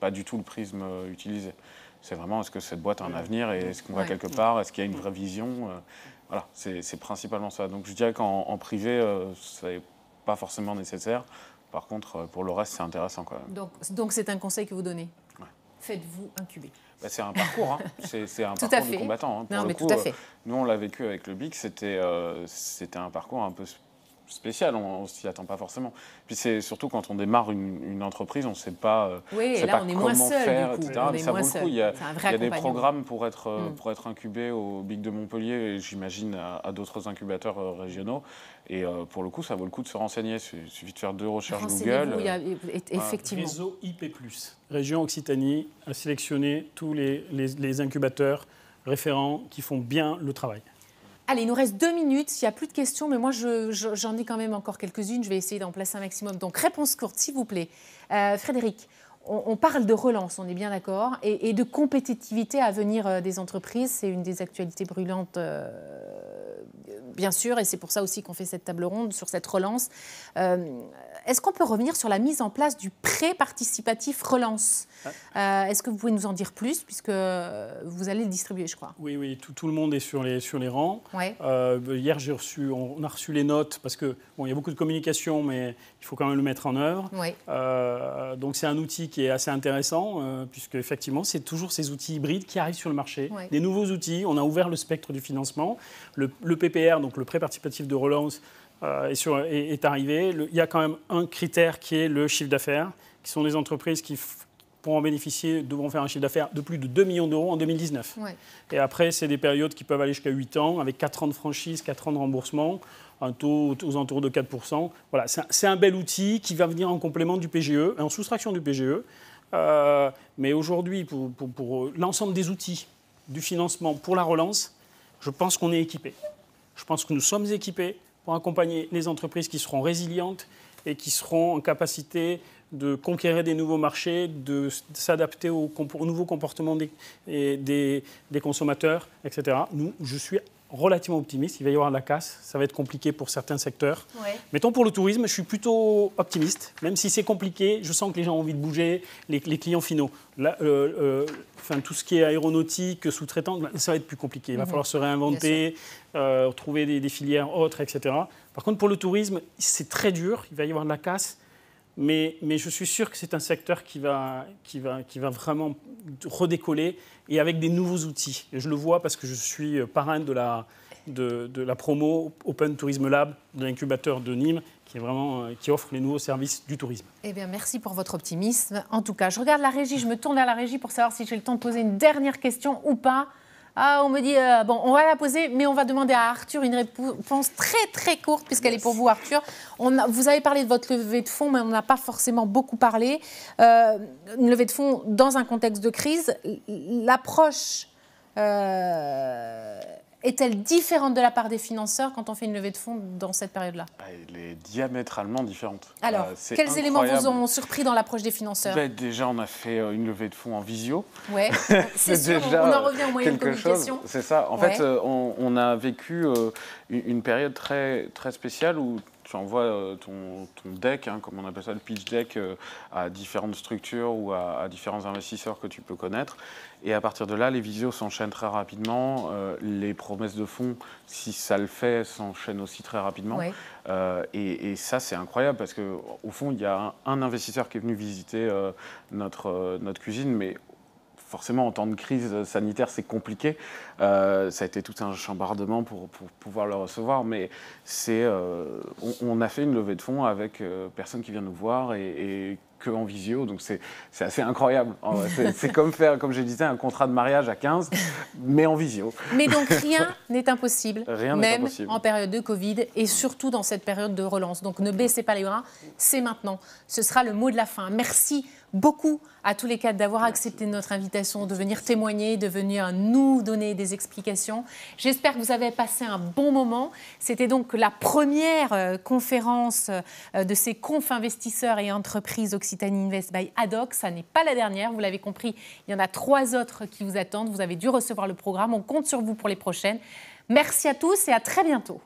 pas du tout le prisme utilisé. C'est vraiment est-ce que cette boîte a un avenir et est-ce qu'on va quelque part, est-ce qu'il y a une mm. vraie vision. voilà, c'est principalement ça. Donc je dirais qu'en privé, ça n'est pas forcément nécessaire. Par contre, pour le reste, c'est intéressant quand même. Donc c'est un conseil que vous donnez Faites-vous incuber. Bah, c'est un parcours, hein. [laughs] c'est un parcours du combattant. Hein. non, mais tout à fait. nous, on l'a vécu avec le BIC, c'était c'était un parcours un peu spécial, on, ne s'y attend pas forcément. Puis c'est surtout quand on démarre une, entreprise, on ne sait pas, oui, comment faire, ça le coup. Il y a, des programmes pour être, euh, mm. pour être incubé au Big de Montpellier et j'imagine à, d'autres incubateurs euh, régionaux. Et euh, pour le coup, ça vaut le coup de se renseigner. Il suffit de faire deux recherches Google. Il y a, effectivement. Réseau IP+. Région Occitanie a sélectionné tous les incubateurs référents qui font bien le travail. Allez, il nous reste deux minutes. Il n'y a plus de questions, mais moi, j'en ai quand même encore quelques-unes. Je vais essayer d'en placer un maximum. Donc, réponse courte, s'il vous plaît. Euh, Frédéric, on, parle de relance, on est bien d'accord, et, de compétitivité à venir euh, des entreprises. C'est une des actualités brûlantes, euh, bien sûr, et c'est pour ça aussi qu'on fait cette table ronde sur cette relance. Est-ce qu'on peut revenir sur la mise en place du prêt participatif relance ah. euh, Est-ce que vous pouvez nous en dire plus, puisque euh, vous allez le distribuer, je crois Oui, oui, tout, tout le monde est sur les, sur les rangs. Euh, hier, j'ai reçu, on, a reçu les notes, parce que bon, il y a beaucoup de communication, mais il faut quand même le mettre en œuvre. donc c'est un outil qui est assez intéressant, puisque effectivement, c'est toujours ces outils hybrides qui arrivent sur le marché. Des nouveaux outils, on a ouvert le spectre du financement. Le, le PPR, donc le prêt participatif de relance, est, euh, sur, est, arrivé. il y a quand même un critère qui est le chiffre d'affaires, qui sont des entreprises qui, pour en bénéficier, devront faire un chiffre d'affaires de plus de 2 millions d'euros en 2019. Et après, c'est des périodes qui peuvent aller jusqu'à 8 ans, avec 4 ans de franchise, 4 ans de remboursement, un taux aux entours de 4%. Voilà, c'est un, bel outil qui va venir en complément du PGE, en soustraction du PGE. Euh, mais aujourd'hui, pour l'ensemble des outils du financement pour la relance, je pense qu'on est équipé. Je pense que nous sommes équipés pour accompagner les entreprises qui seront résilientes et qui seront en capacité de conquérir des nouveaux marchés, de s'adapter aux, nouveaux comportements des, des, consommateurs, etc. Nous, je suis relativement optimiste. Il va y avoir de la casse, ça va être compliqué pour certains secteurs. Mettons pour le tourisme, je suis plutôt optimiste, même si c'est compliqué. Je sens que les gens ont envie de bouger, les, clients finaux. Euh, euh, enfin, tout ce qui est aéronautique, sous-traitant, ben, ça va être plus compliqué. Il va mhm. falloir se réinventer, euh, trouver des, filières autres, etc. Par contre, pour le tourisme, c'est très dur. Il va y avoir de la casse mais, je suis sûr que c'est un secteur qui va, vraiment redécoller et avec des nouveaux outils. je le vois parce que je suis parrain de la, promo Open Tourism Lab de l'incubateur de Nîmes qui, qui offre les nouveaux services du tourisme. Eh bien, merci pour votre optimisme. En tout cas, je regarde la régie, je me tourne vers la régie pour savoir si j'ai le temps de poser une dernière question ou pas. Ah, on me dit, euh, bon, on va la poser, mais on va demander à Arthur une réponse très très courte, puisqu'elle est pour vous, Arthur. vous avez parlé de votre levée de fonds, mais on n'a pas forcément beaucoup parlé. Euh, une levée de fonds dans un contexte de crise, l'approche euh, est-elle différente de la part des financeurs quand on fait une levée de fonds dans cette période-là ah, Elle est diamétralement différente. Alors, euh, quels éléments vous ont surpris dans l'approche des financeurs ben, Déjà, on a fait euh, une levée de fonds en visio. Oui, [laughs] c'est déjà on en revient au moyen de communication. C'est ça. En fait, euh, on, a vécu une période très, très spéciale où tu envoies euh, ton, deck, hein, comme on appelle ça, le pitch deck, euh, à différentes structures ou à, différents investisseurs que tu peux connaître. Et à partir de là, les visios s'enchaînent très rapidement. Euh, les promesses de fonds, si ça le fait, s'enchaînent aussi très rapidement. et, ça, c'est incroyable parce qu'au fond, il y a un, investisseur qui est venu visiter notre, notre cuisine, mais forcément, en temps de crise sanitaire, c'est compliqué. Euh, ça a été tout un chambardement pour, pouvoir le recevoir, mais c'est, euh, on, a fait une levée de fonds avec euh, personne qui vient nous voir et, que en visio, donc c'est assez incroyable. C'est comme faire, comme je disais, un contrat de mariage à 15, mais en visio. Mais donc rien [laughs] n'est impossible, rien même en période de Covid et surtout dans cette période de relance. Donc ne baissez pas les bras, c'est maintenant. Ce sera le mot de la fin. Merci beaucoup à tous les quatre d'avoir accepté notre invitation, de venir témoigner, de venir nous donner des explications. J'espère que vous avez passé un bon moment. C'était donc la première euh, conférence euh, de ces conf investisseurs et entreprises Occitanie Invest by Adoc. Ça n'est pas la dernière, vous l'avez compris. Il y en a trois autres qui vous attendent. Vous avez dû recevoir le programme. On compte sur vous pour les prochaines. Merci à tous et à très bientôt.